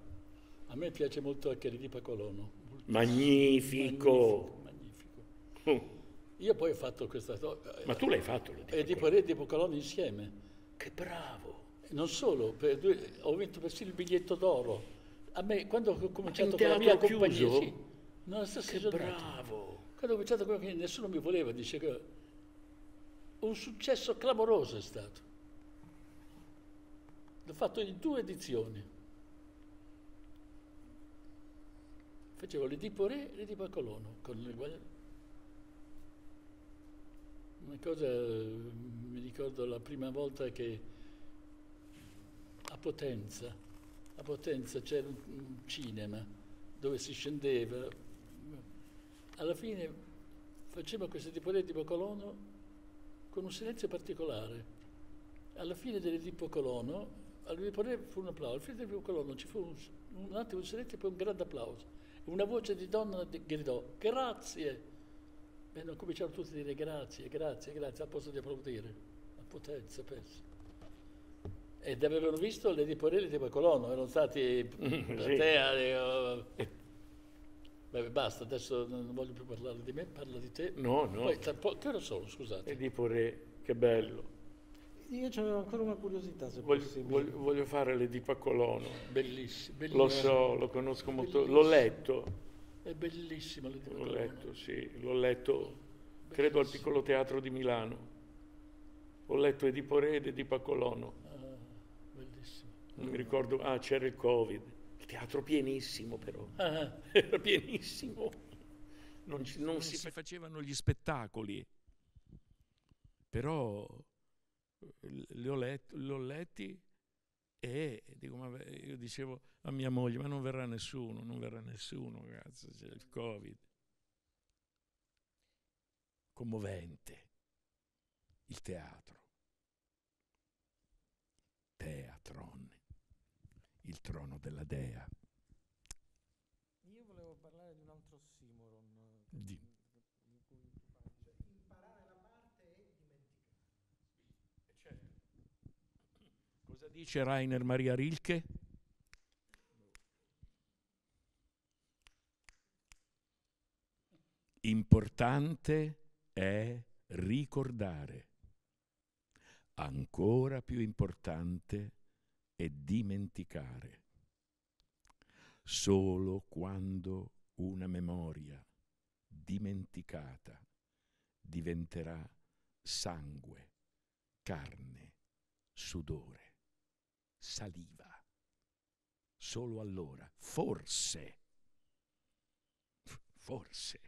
A me piace molto anche Ridipa Colono. Magnifico! Magnifico. magnifico. Hm. Io poi ho fatto questa... Ma tu l'hai fatto? L'Edipo Ridipa eh, Colono insieme. Che bravo! Non solo, due, ho vinto persino il biglietto d'oro a me, quando ho cominciato con la mia chiuso? compagnia, sì, no, che bravo! Quando ho cominciato con la nessuno mi voleva, dice che un successo clamoroso è stato. L'ho fatto in due edizioni. Facevo l'Edipo Re e l'Edipo Colono con il guadagno una cosa, mi ricordo la prima volta che a Potenza a Potenza c'era un cinema dove si scendeva, alla fine faceva queste tipo di Colono con un silenzio particolare. Alla fine dell'Edipo Colono, all'Edipo fu un applauso, alla fine dell'Edipo Colono ci fu un, un attimo di silenzio e poi un grande applauso. Una voce di donna gridò, grazie! E hanno cominciato tutti a dire grazie, grazie, grazie, al posto di applaudire, a potenza, penso ed avevano visto le Porelli e Timo Colonno, erano stati mm, platea. Sì. Beh, basta, adesso non voglio più parlare di me, parla di te. No, no. Poi, po- che ora sono, scusate? Lady Porelli, che bello. Io avevo ancora una curiosità, se voglio, voglio, voglio fare le di Pacolono. Bellissimo, bellissimo. Lo so, lo conosco molto, bellissimo. l'ho letto. È bellissimo le di Pacolono. L'ho letto, sì, l'ho letto, bellissimo. credo al Piccolo Teatro di Milano. Ho letto Edipo Re ed Edipo Colono mi ricordo, ah c'era il Covid, il teatro pienissimo però, ah, ah. era pienissimo, non, ci, non, non si, si facevano gli spettacoli, però eh, li ho, let, li ho letti e dico, ma, io dicevo a mia moglie, ma non verrà nessuno, non verrà nessuno, cazzo, c'è il Covid. Commovente il teatro. Teatron il trono della dea. Io volevo parlare di un altro Simoron. Di. di cui tu parli. Cioè, imparare la parte e dimenticare. Eh, certo. Cosa dice Rainer Maria Rilke? Importante è ricordare. Ancora più importante è e dimenticare. Solo quando una memoria dimenticata diventerà sangue, carne, sudore, saliva. Solo allora, forse, forse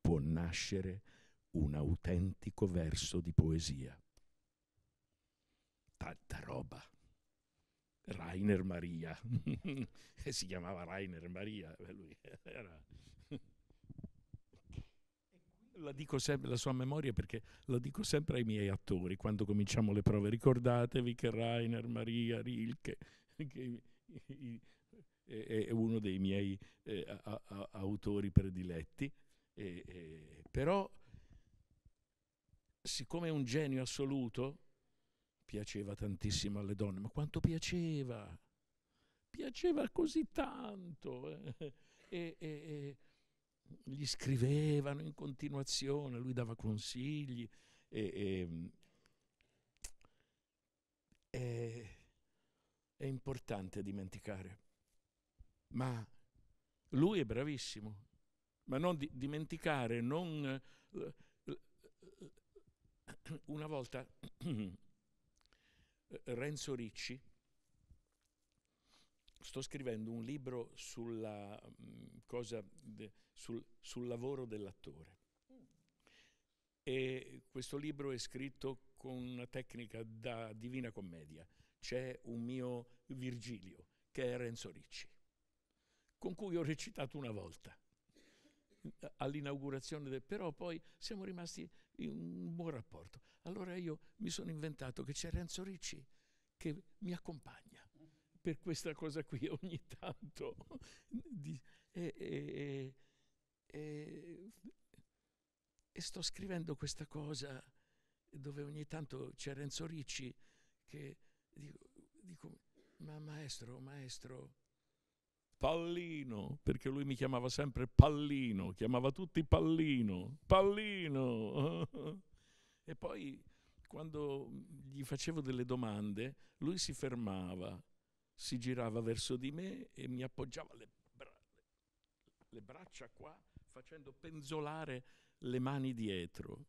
può nascere un autentico verso di poesia. Tanta roba. Rainer Maria. si chiamava Rainer Maria, eh, lui era... La, sempre, la sua memoria perché la dico sempre ai miei attori quando cominciamo le prove. Ricordatevi che Rainer Maria Rilke che, è, uno dei miei eh, autori prediletti, però siccome è un genio assoluto, piaceva tantissimo alle donne, ma quanto piaceva? Piaceva così tanto. Eh? E, e, e gli scrivevano in continuazione, lui dava consigli. E, è importante dimenticare. Ma lui è bravissimo, ma non di dimenticare, non... Eh, eh, eh, una volta eh, Renzo Ricci, sto scrivendo un libro sulla, mm, cosa, sul, sul lavoro dell'attore. E questo libro è scritto con una tecnica da Divina Commedia. C'è un mio Virgilio, che è Renzo Ricci, con cui ho recitato una volta all'inaugurazione del... però poi siamo rimasti un buon rapporto. Allora io mi sono inventato che c'è Renzo Ricci che mi accompagna per questa cosa qui ogni tanto. e, e, e, e sto scrivendo questa cosa dove ogni tanto c'è Renzo Ricci che dico, dico ma maestro, maestro, Pallino, perché lui mi chiamava sempre Pallino, chiamava tutti Pallino, Pallino. E poi quando gli facevo delle domande, lui si fermava, si girava verso di me e mi appoggiava le, bra- le braccia qua, facendo penzolare le mani dietro.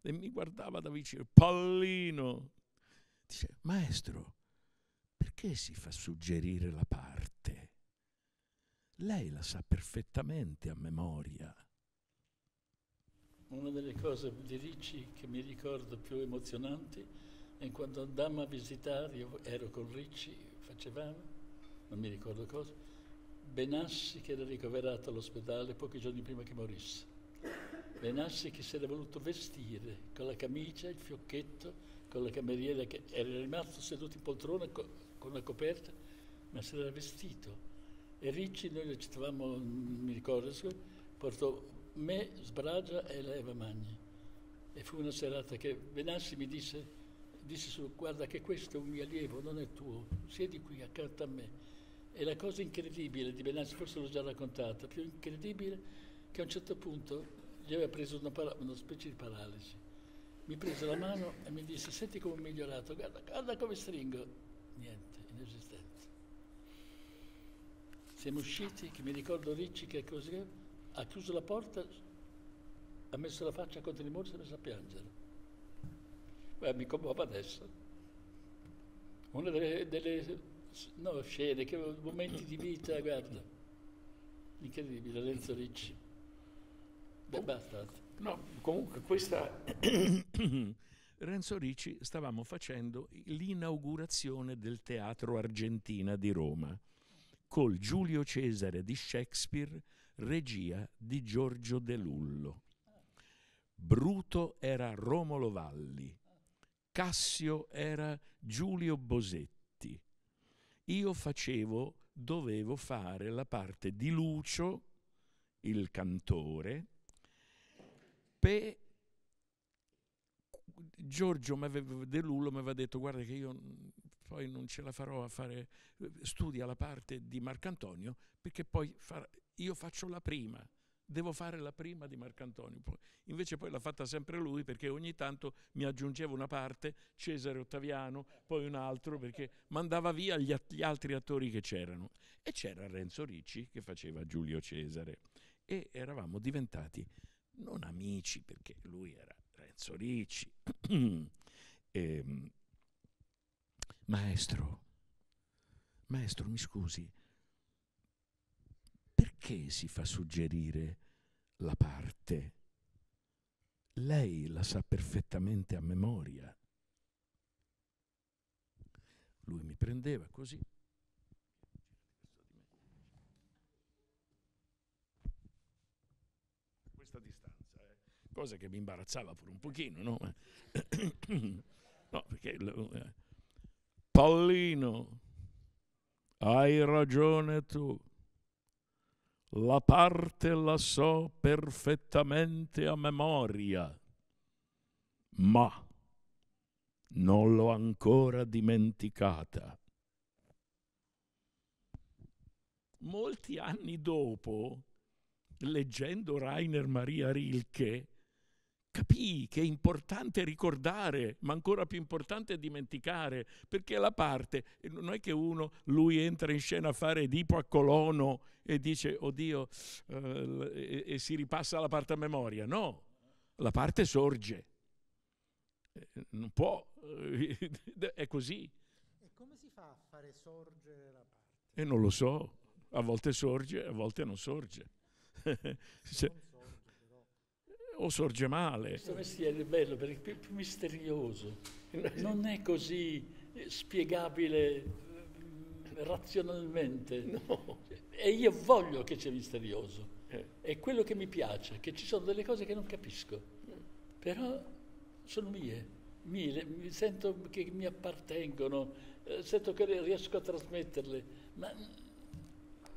E mi guardava da vicino, Pallino. Dice, maestro, perché si fa suggerire la parte? Lei la sa perfettamente a memoria. Una delle cose di Ricci che mi ricordo più emozionanti è quando andammo a visitare, io ero con Ricci, facevamo, non mi ricordo cosa, Benassi che era ricoverato all'ospedale pochi giorni prima che morisse. Benassi che si era voluto vestire con la camicia, il fiocchetto, con la cameriera che era rimasto seduto in poltrona con la coperta, ma si era vestito e Ricci, noi recitavamo, mi ricordo, portò me, Sbragia e Eva Magni. E fu una serata che Venassi mi disse, disse solo, guarda che questo è un mio allievo, non è tuo, siedi qui accanto a me. E la cosa incredibile di Benassi, forse l'ho già raccontata, più incredibile che a un certo punto gli aveva preso una, para- una specie di paralisi. Mi prese la mano e mi disse, senti come ho migliorato, guarda, guarda come stringo. Niente. Siamo usciti, che mi ricordo Ricci che è così ha chiuso la porta, ha messo la faccia contro il muro e si è messo a piangere. Beh, mi commuove adesso. Una delle, delle no, scene, che, momenti di vita, guarda. Incredibile, Renzo Ricci. Beh, basta. No, comunque questa... Renzo Ricci stavamo facendo l'inaugurazione del Teatro Argentina di Roma col Giulio Cesare di Shakespeare, regia di Giorgio De Lullo. Bruto era Romolo Valli, Cassio era Giulio Bosetti. Io facevo, dovevo fare la parte di Lucio, il cantore, per Giorgio De Lullo mi aveva detto guarda che io poi non ce la farò a fare, studia la parte di Marcantonio perché poi far, io faccio la prima, devo fare la prima di Marcantonio. Invece poi l'ha fatta sempre lui perché ogni tanto mi aggiungeva una parte, Cesare Ottaviano, poi un altro perché mandava via gli, gli altri attori che c'erano. E c'era Renzo Ricci che faceva Giulio Cesare e eravamo diventati non amici perché lui era Renzo Ricci. e, ehm, Maestro, maestro, mi scusi, perché si fa suggerire la parte? Lei la sa perfettamente a memoria. Lui mi prendeva così. questa distanza, eh? cosa che mi imbarazzava pure un pochino, no? no, perché... Eh, pallino, hai ragione tu. La parte la so perfettamente a memoria, ma non l'ho ancora dimenticata. Molti anni dopo, leggendo Rainer Maria Rilke, capii che è importante ricordare, ma ancora più importante dimenticare, perché la parte, non è che uno, lui entra in scena a fare Edipo a Colono e dice, oddio, eh, e, e si ripassa la parte a memoria, no, la parte sorge, eh, non può, eh, è così. E come si fa a fare sorgere la parte? E non lo so, a volte sorge, a volte non sorge. cioè, o sorge male. Questo mestiere è bello perché è più, più misterioso, non è così eh, spiegabile eh, razionalmente. No. E io voglio che sia misterioso. Eh. È quello che mi piace, che ci sono delle cose che non capisco, però sono mie, mie, mi sento che mi appartengono, sento che riesco a trasmetterle, ma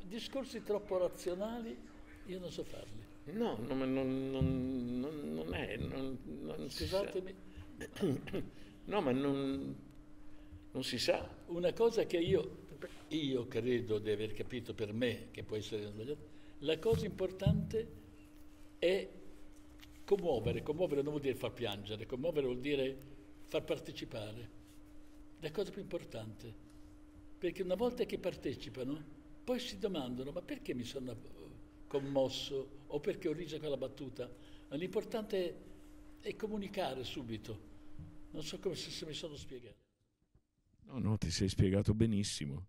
discorsi troppo razionali io non so farli. No, non, non, non, non è. Scusatemi. no, ma non, si sa. Una cosa che io, io credo di aver capito per me, che può essere sbagliato, la cosa importante è commuovere. Commuovere non vuol dire far piangere, commuovere vuol dire far partecipare. La cosa più importante. Perché una volta che partecipano, poi si domandano, ma perché mi sono commosso o perché ho riso quella battuta. L'importante è comunicare subito. Non so come se, se mi sono spiegato. No, no, ti sei spiegato benissimo.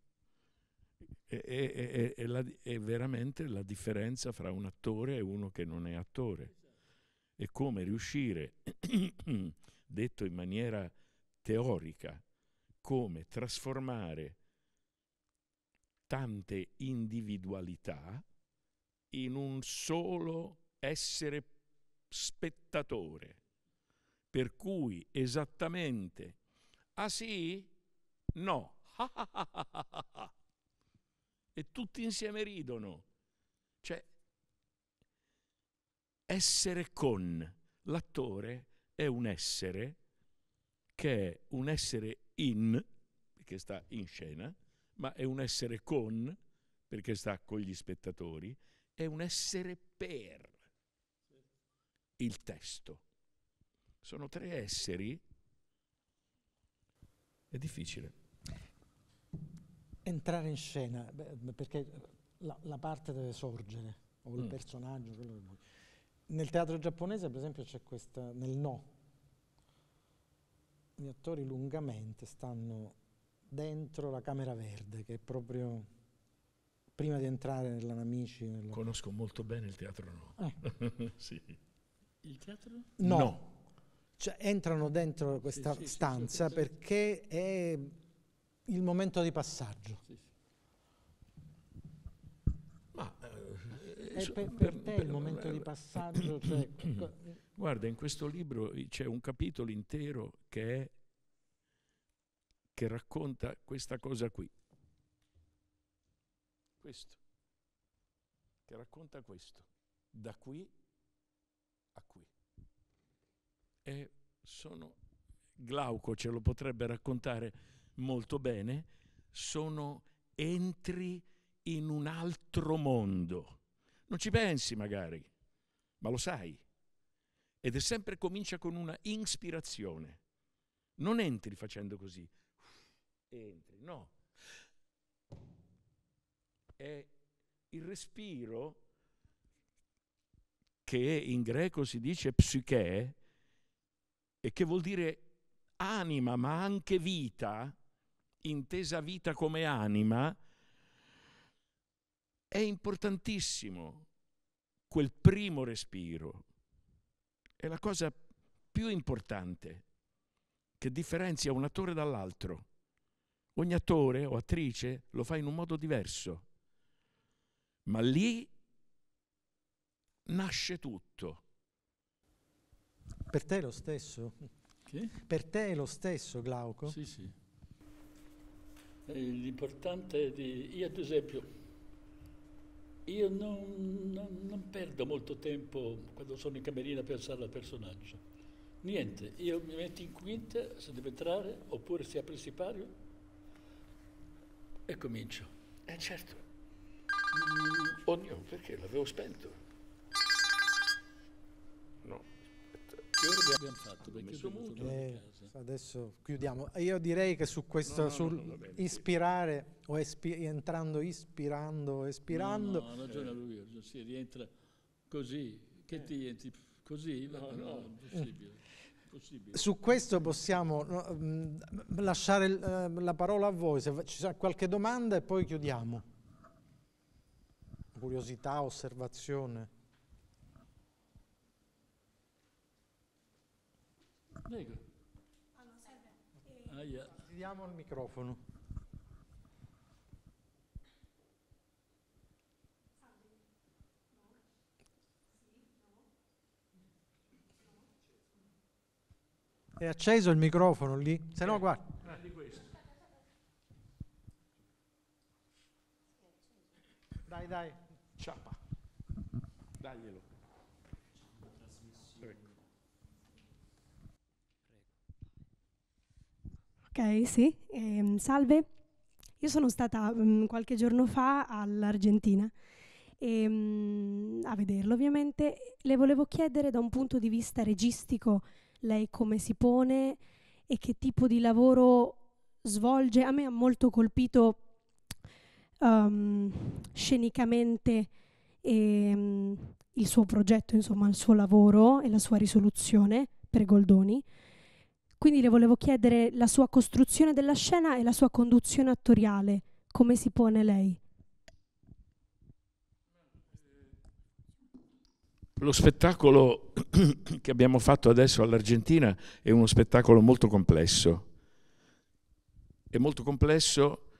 È, è, è, la, è, veramente la differenza fra un attore e uno che non è attore. È come riuscire, detto in maniera teorica, come trasformare tante individualità in un solo essere spettatore, per cui esattamente, ah sì? No. e tutti insieme ridono. Cioè, essere con l'attore è un essere che è un essere in, perché sta in scena, ma è un essere con, perché sta con gli spettatori, è un essere per il testo. Sono tre esseri. È difficile. Entrare in scena, perché la, la, parte deve sorgere, o il mm. personaggio, quello che vuoi. Nel teatro giapponese, per esempio, c'è questa, nel no, gli attori lungamente stanno dentro la camera verde, che è proprio prima di entrare nell'Anamici. Nella... Conosco molto bene il teatro no. Eh. sì. Il teatro no? no. Cioè, entrano dentro questa sì, stanza sì, perché è il momento di passaggio. Ma eh, so, per, per, te per, il momento eh, di passaggio? Cioè, guarda, in questo libro c'è un capitolo intero che, è, che racconta questa cosa qui questo, che racconta questo, da qui a qui. E sono, Glauco ce lo potrebbe raccontare molto bene, sono entri in un altro mondo. Non ci pensi magari, ma lo sai. Ed è sempre comincia con una ispirazione. Non entri facendo così. Entri, no, è il respiro che in greco si dice psiche e che vuol dire anima ma anche vita, intesa vita come anima, è importantissimo quel primo respiro. È la cosa più importante che differenzia un attore dall'altro. Ogni attore o attrice lo fa in un modo diverso ma lì nasce tutto. Per te è lo stesso? Che? Per te è lo stesso, Glauco? Sì, sì. Eh, l'importante è di... Io ad esempio, io non, non, non, perdo molto tempo quando sono in camerina a pensare al personaggio. Niente, io mi metto in quinta se devo entrare oppure si apre il sipario e comincio. E eh certo, Ognuno, perché l'avevo spento? No. Che ora abbiamo fatto? Perché sono muto. Eh, adesso chiudiamo. Io direi che su questo, no, no, sul no, bene, ispirare sì. o espi- entrando, ispirando, espirando... No, no, ragione eh. lui, si rientra così, che eh. ti entri così? No, no, no, impossibile. Su questo possiamo no, mm, lasciare eh, la parola a voi, se ci sarà qualche domanda e poi chiudiamo curiosità, osservazione. Prego. Ah, allora, serve. Eh, Diamo il microfono. È acceso il microfono lì? Se no, guarda. Ah, dai, dai. Daglielo. Ecco. Ok, sì, eh, salve. Io sono stata mh, mm, qualche giorno fa all'Argentina e, ehm, mh, a vederlo ovviamente. Le volevo chiedere da un punto di vista registico lei come si pone e che tipo di lavoro svolge. A me ha molto colpito um, scenicamente e ehm, mh, il suo progetto, insomma, il suo lavoro e la sua risoluzione per Goldoni. Quindi le volevo chiedere la sua costruzione della scena e la sua conduzione attoriale, come si pone lei? Lo spettacolo che abbiamo fatto adesso all'Argentina è uno spettacolo molto complesso. È molto complesso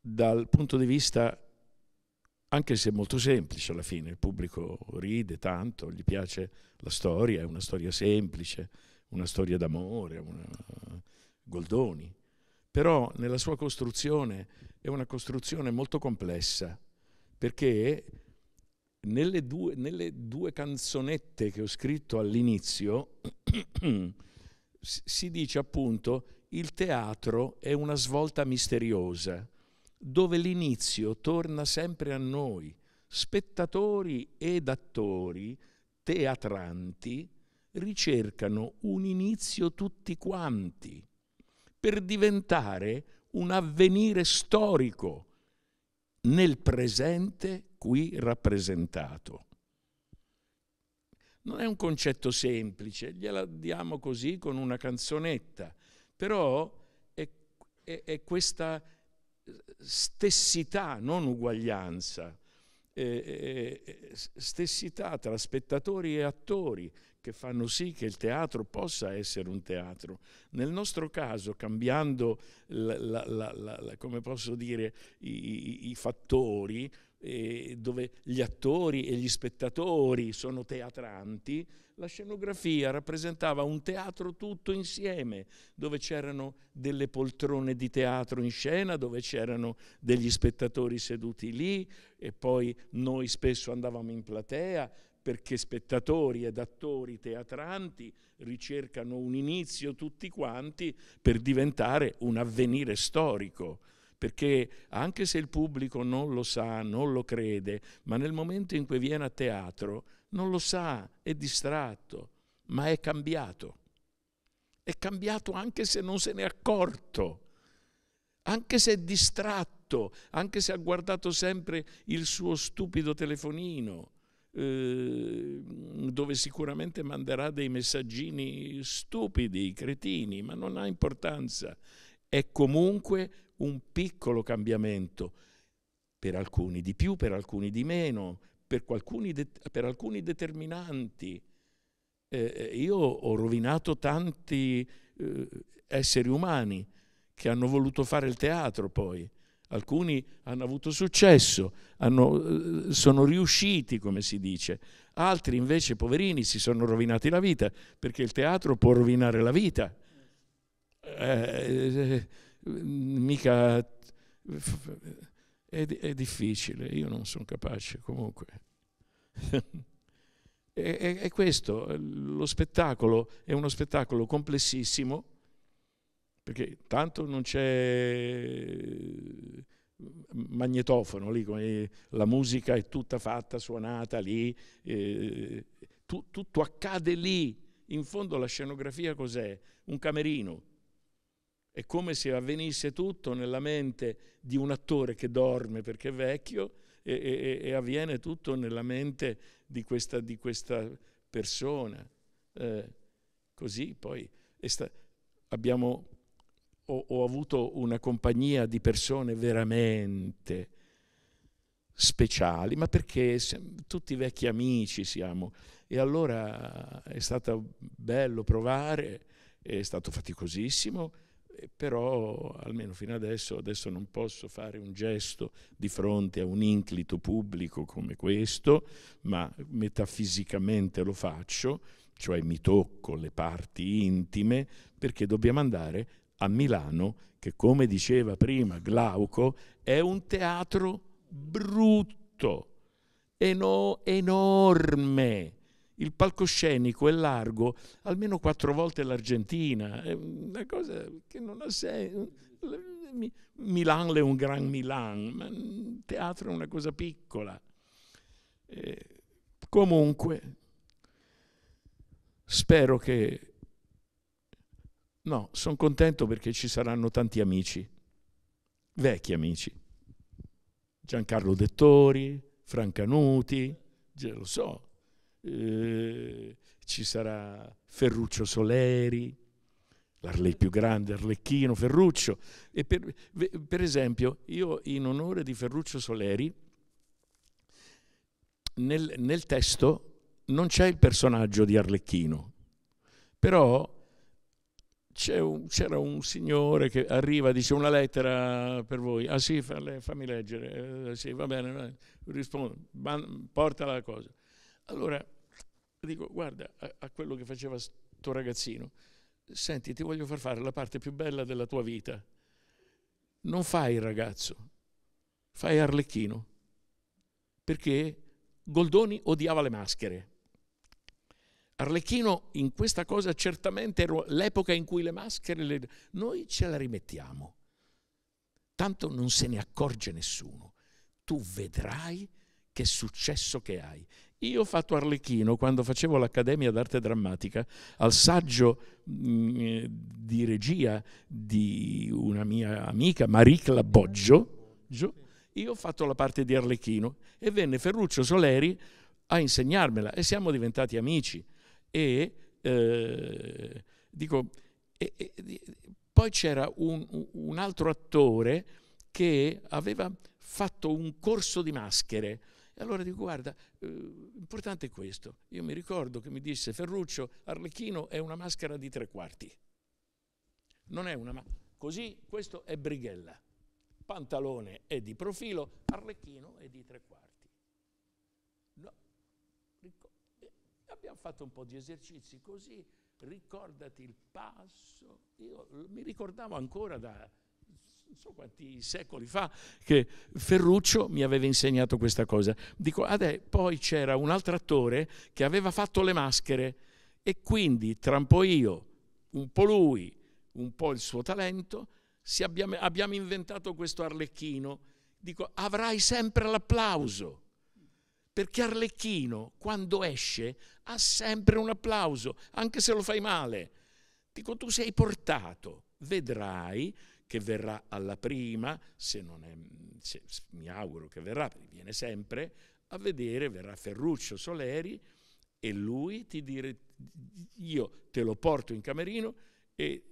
dal punto di vista anche se molto semplice alla fine, il pubblico ride tanto, gli piace la storia, è una storia semplice, una storia d'amore, una... Goldoni, però nella sua costruzione è una costruzione molto complessa, perché nelle due, nelle due canzonette che ho scritto all'inizio si dice appunto il teatro è una svolta misteriosa dove l'inizio torna sempre a noi, spettatori ed attori, teatranti, ricercano un inizio tutti quanti per diventare un avvenire storico nel presente qui rappresentato. Non è un concetto semplice, gliela diamo così con una canzonetta, però è, è, è questa stessità, non uguaglianza, eh, eh, eh stessità tra spettatori e attori che fanno sì che il teatro possa essere un teatro. Nel nostro caso, cambiando la, la, la, come posso dire, i, i fattori, eh, dove gli attori e gli spettatori sono teatranti, la scenografia rappresentava un teatro tutto insieme, dove c'erano delle poltrone di teatro in scena, dove c'erano degli spettatori seduti lì e poi noi spesso andavamo in platea perché spettatori ed attori teatranti ricercano un inizio tutti quanti per diventare un avvenire storico perché anche se il pubblico non lo sa, non lo crede, ma nel momento in cui viene a teatro non lo sa, è distratto, ma è cambiato. È cambiato anche se non se ne è accorto, anche se è distratto, anche se ha guardato sempre il suo stupido telefonino, eh, dove sicuramente manderà dei messaggini stupidi, cretini, ma non ha importanza. È comunque un piccolo cambiamento, per alcuni di più, per alcuni di meno, per, de- per alcuni determinanti. Eh, eh, io ho rovinato tanti eh, esseri umani che hanno voluto fare il teatro poi. Alcuni hanno avuto successo, hanno, eh, sono riusciti, come si dice. Altri invece, poverini, si sono rovinati la vita, perché il teatro può rovinare la vita. Eh, eh mica è, è difficile, io non sono capace comunque. è, è questo, lo spettacolo è uno spettacolo complessissimo, perché tanto non c'è mm, magnetofono lì, la musica è tutta fatta, suonata lì, eh, tu, tutto accade lì. In fondo la scenografia cos'è? Un camerino è come se avvenisse tutto nella mente di un attore che dorme perché è vecchio e, e, e avviene tutto nella mente di questa, di questa persona. Eh, così poi abbiamo, ho, ho avuto una compagnia di persone veramente speciali, ma perché tutti vecchi amici siamo. E allora è stato bello provare, è stato faticosissimo, però almeno fino adesso, adesso non posso fare un gesto di fronte a un inclito pubblico come questo, ma metafisicamente lo faccio, cioè mi tocco le parti intime, perché dobbiamo andare a Milano, che come diceva prima Glauco, è un teatro brutto, eno- enorme il palcoscenico è largo almeno quattro volte l'Argentina, è una cosa che non ha senso. Milan è un gran Milan, ma il teatro è una cosa piccola. Eh, comunque, spero che... No, sono contento perché ci saranno tanti amici, vecchi amici. Giancarlo Dettori, Francanuti, lo so, eh, ci sarà Ferruccio Soleri, l'Arlei più grande, Arlecchino, Ferruccio. E per, per esempio, io in onore di Ferruccio Soleri, nel, nel testo non c'è il personaggio di Arlecchino, però c'era un, un signore che arriva, dice una lettera per voi, ah sì, falle, fammi leggere, eh, sì, va bene, rispondo, porta la cosa. Allora dico guarda a, a quello che faceva sto ragazzino, senti ti voglio far fare la parte più bella della tua vita, non fai il ragazzo, fai Arlecchino, perché Goldoni odiava le maschere. Arlecchino in questa cosa certamente era l'epoca in cui le maschere, le... noi ce la rimettiamo, tanto non se ne accorge nessuno, tu vedrai che successo che hai. Io ho fatto Arlecchino quando facevo l'Accademia d'arte drammatica al saggio mh, mm, eh, di regia di una mia amica, Maricla Boggio. Io ho fatto la parte di Arlecchino e venne Ferruccio Soleri a insegnarmela e siamo diventati amici. E eh, dico, e, e, poi c'era un, un altro attore che aveva fatto un corso di maschere e allora dico, guarda, eh, importante è questo. Io mi ricordo che mi disse Ferruccio, Arlecchino è una maschera di tre quarti. Non è una maschera. Così questo è Brighella. Pantalone è di profilo, Arlecchino è di tre quarti. No. Eh, abbiamo fatto un po' di esercizi così, ricordati il passo. Io mi ricordavo ancora da non so quanti secoli fa che Ferruccio mi aveva insegnato questa cosa. Dico, adè, ah, poi c'era un altro attore che aveva fatto le maschere e quindi tra un po' io, un po' lui, un po' il suo talento, abbiamo, abbiamo inventato questo Arlecchino. Dico, avrai sempre l'applauso perché Arlecchino quando esce ha sempre un applauso, anche se lo fai male. Dico, tu sei portato, vedrai che verrà alla prima, se non è, se, mi auguro che verrà, perché viene sempre, a vedere, verrà Ferruccio Soleri e lui ti dire, io te lo porto in camerino e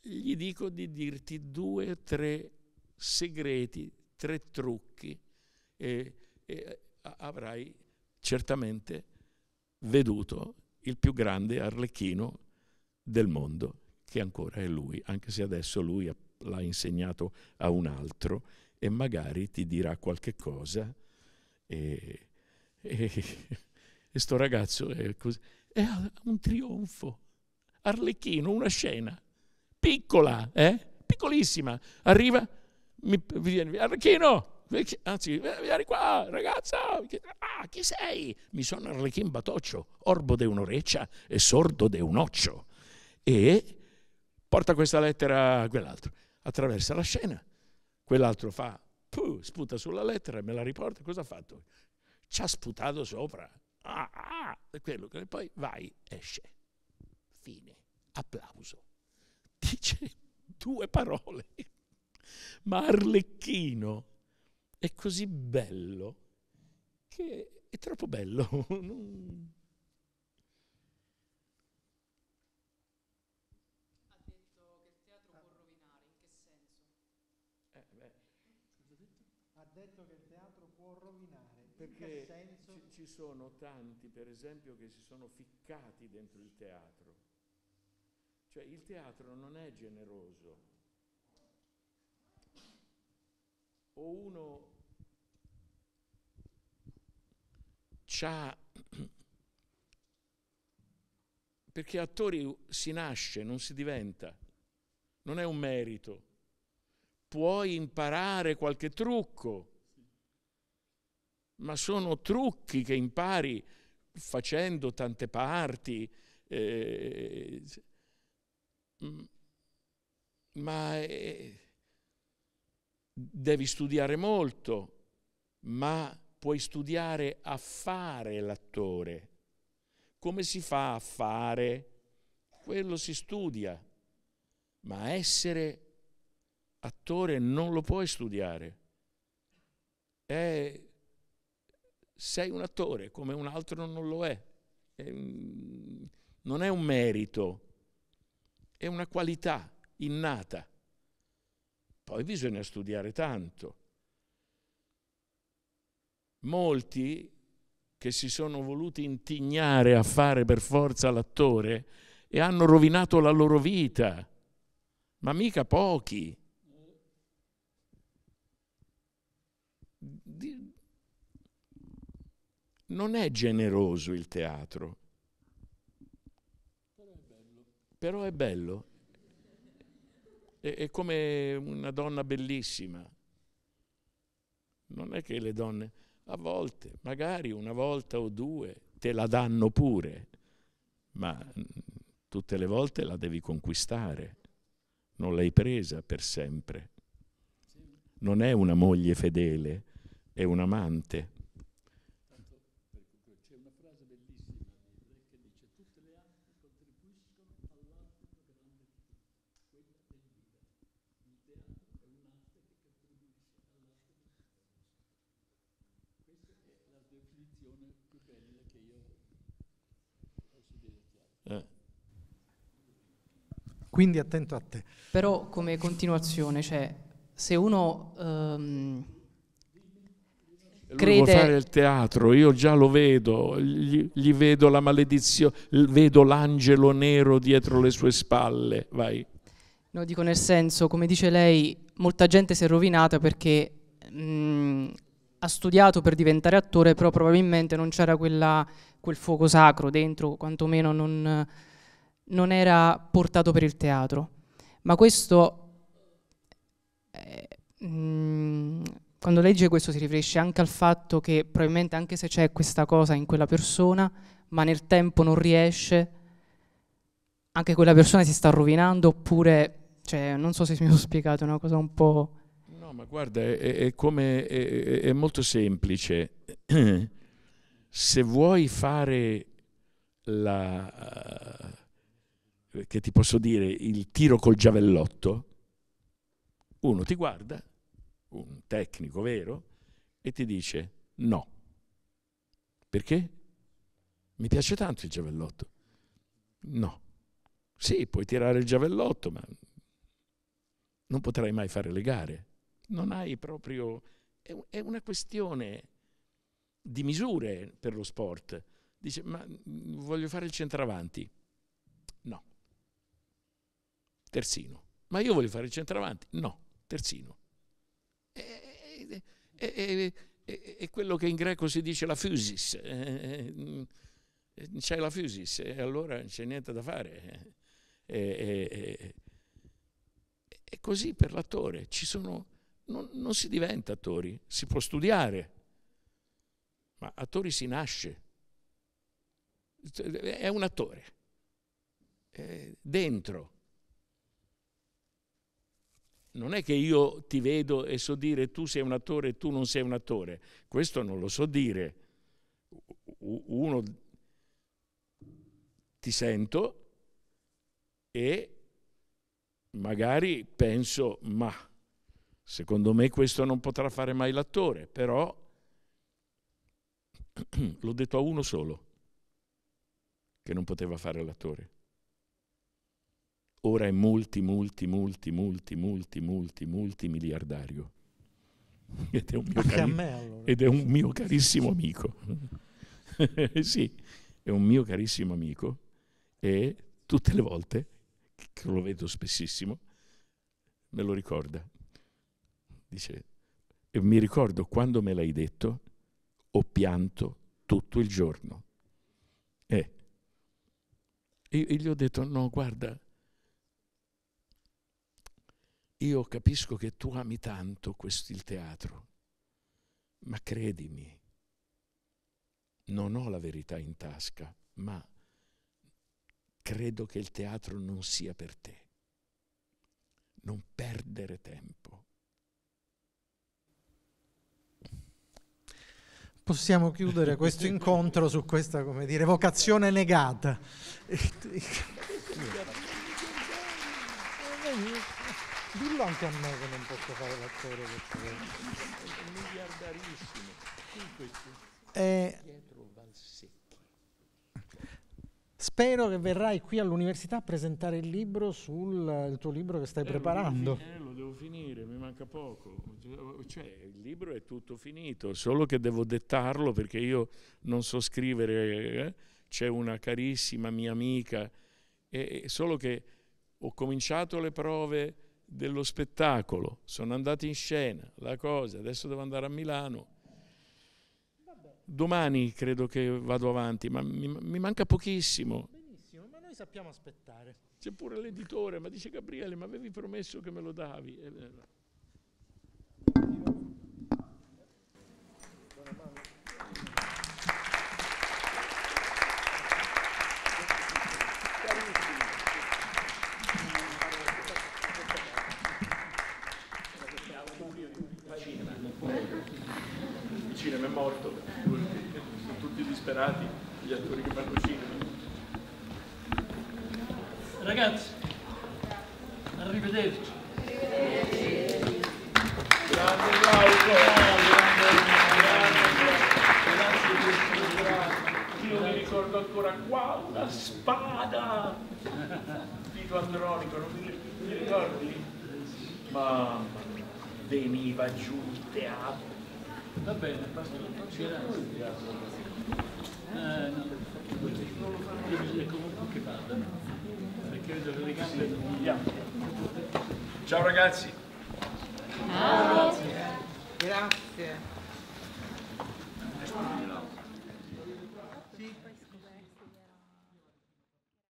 gli dico di dirti due o tre segreti, tre trucchi e, e avrai certamente veduto il più grande arlecchino del mondo, che ancora è lui, anche se adesso lui ha l'ha insegnato a un altro e magari ti dirà qualche cosa e, e, e sto ragazzo è così, è un trionfo, Arlecchino, una scena, piccola, eh? piccolissima, arriva, mi, viene, Arlecchino, anzi, eh, vieni qua, ragazza, ah, chi sei? Mi sono Arlecchino Batoccio, orbo de un'oreccia e sordo de un occio. E porta questa lettera a quell'altro attraversa la scena, quell'altro fa, puh, sputa sulla lettera, e me la riporta, cosa ha fatto? Ci ha sputato sopra. Ah, ah, è quello che poi vai, esce. Fine, applauso. Dice due parole, ma Arlecchino è così bello che è troppo bello. sono tanti, per esempio, che si sono ficcati dentro il teatro. Cioè il teatro non è generoso. O uno ha perché attori si nasce, non si diventa, non è un merito. Puoi imparare qualche trucco, ma sono trucchi che impari facendo tante parti. Eh, ma eh, devi studiare molto, ma puoi studiare a fare l'attore. Come si fa a fare? Quello si studia, ma essere attore non lo puoi studiare. È sei un attore come un altro non lo è. Ehm, non è un merito, è una qualità innata. Poi bisogna studiare tanto. Molti che si sono voluti intignare a fare per forza l'attore e hanno rovinato la loro vita, ma mica pochi. non è generoso il teatro. Però è bello. È, è come una donna bellissima. Non è che le donne, a volte, magari una volta o due, te la danno pure, ma mm, tutte le volte la devi conquistare. Non l'hai presa per sempre. Non è una moglie fedele, è un amante. quindi attento a te. Però come continuazione, cioè, se uno... Um, lui crede... vuole fare il teatro, io già lo vedo, gli, gli vedo la maledizione, vedo l'angelo nero dietro le sue spalle, vai. No, dico nel senso, come dice lei, molta gente si è rovinata perché mh, mm, ha studiato per diventare attore, però probabilmente non c'era quella, quel fuoco sacro dentro, quantomeno non non era portato per il teatro. Ma questo, eh, mh, mm, quando legge questo si riferisce anche al fatto che probabilmente anche se c'è questa cosa in quella persona, ma nel tempo non riesce, anche quella persona si sta rovinando oppure, cioè, non so se mi sono spiegato, una cosa un po'... No, ma guarda, è, è, come, è, è molto semplice. se vuoi fare la che ti posso dire, il tiro col giavellotto, uno ti guarda, un tecnico vero, e ti dice no. Perché? Mi piace tanto il giavellotto. No. Sì, puoi tirare il giavellotto, ma non potrai mai fare le gare. Non hai proprio... È una questione di misure per lo sport. Dice, ma mm, voglio fare il centravanti terzino. Ma io voglio fare il centravanti? No, terzino. È, è, è, è quello che in greco si dice la fusis. Eh, eh, eh, c'è la fusis e allora non c'è niente da fare. E, così per l'attore. Sono, non, non si diventa attori, si può studiare, ma attori si nasce. È un attore. È dentro non è che io ti vedo e so dire tu sei un attore e tu non sei un attore. Questo non lo so dire. Uno ti sento e magari penso, ma secondo me questo non potrà fare mai l'attore, però l'ho detto a uno solo che non poteva fare l'attore ora è multi, multi, multi, multi, multi, multi, multi miliardario. Ed è un mio, cari- me, allora. ed è un mio carissimo amico. sì, è un mio carissimo amico e tutte le volte, che lo vedo spessissimo, me lo ricorda. Dice, e mi ricordo quando me l'hai detto, ho pianto tutto il giorno. Eh. E, e gli ho detto, no, guarda, io capisco che tu ami tanto questo, il teatro, ma credimi, non ho la verità in tasca, ma credo che il teatro non sia per te. Non perdere tempo. Possiamo chiudere questo incontro su questa, come dire, vocazione negata. Dillo anche a me che non posso fare l'attore perché... È miliardarissimo. Eh, spero che verrai qui all'università a presentare il libro sul il tuo libro che stai eh, preparando. Lo devo, finire, eh, lo devo finire, mi manca poco. Cioè, il libro è tutto finito, solo che devo dettarlo perché io non so scrivere. Eh? C'è una carissima mia amica, e, solo che ho cominciato le prove dello spettacolo, sono andati in scena, la cosa, adesso devo andare a Milano. Domani credo che vado avanti, ma mi, mi manca pochissimo. Benissimo, ma noi sappiamo aspettare. C'è pure l'editore, ma dice Gabriele, ma avevi promesso che me lo davi. Eh, eh, disperati gli attori che fanno cinema. Ragazzi, arrivederci. arrivederci. Grande applauso, grande, grande, Io mi ricordo ancora qua una spada. Tito Andronico, non mi, mi ricordi? ma veniva giù il teatro. Va bene, basta, non c'era il teatro è comunque che vada, perché vedo che le gambe andiamo. Ciao ragazzi. Ciao. Grazie.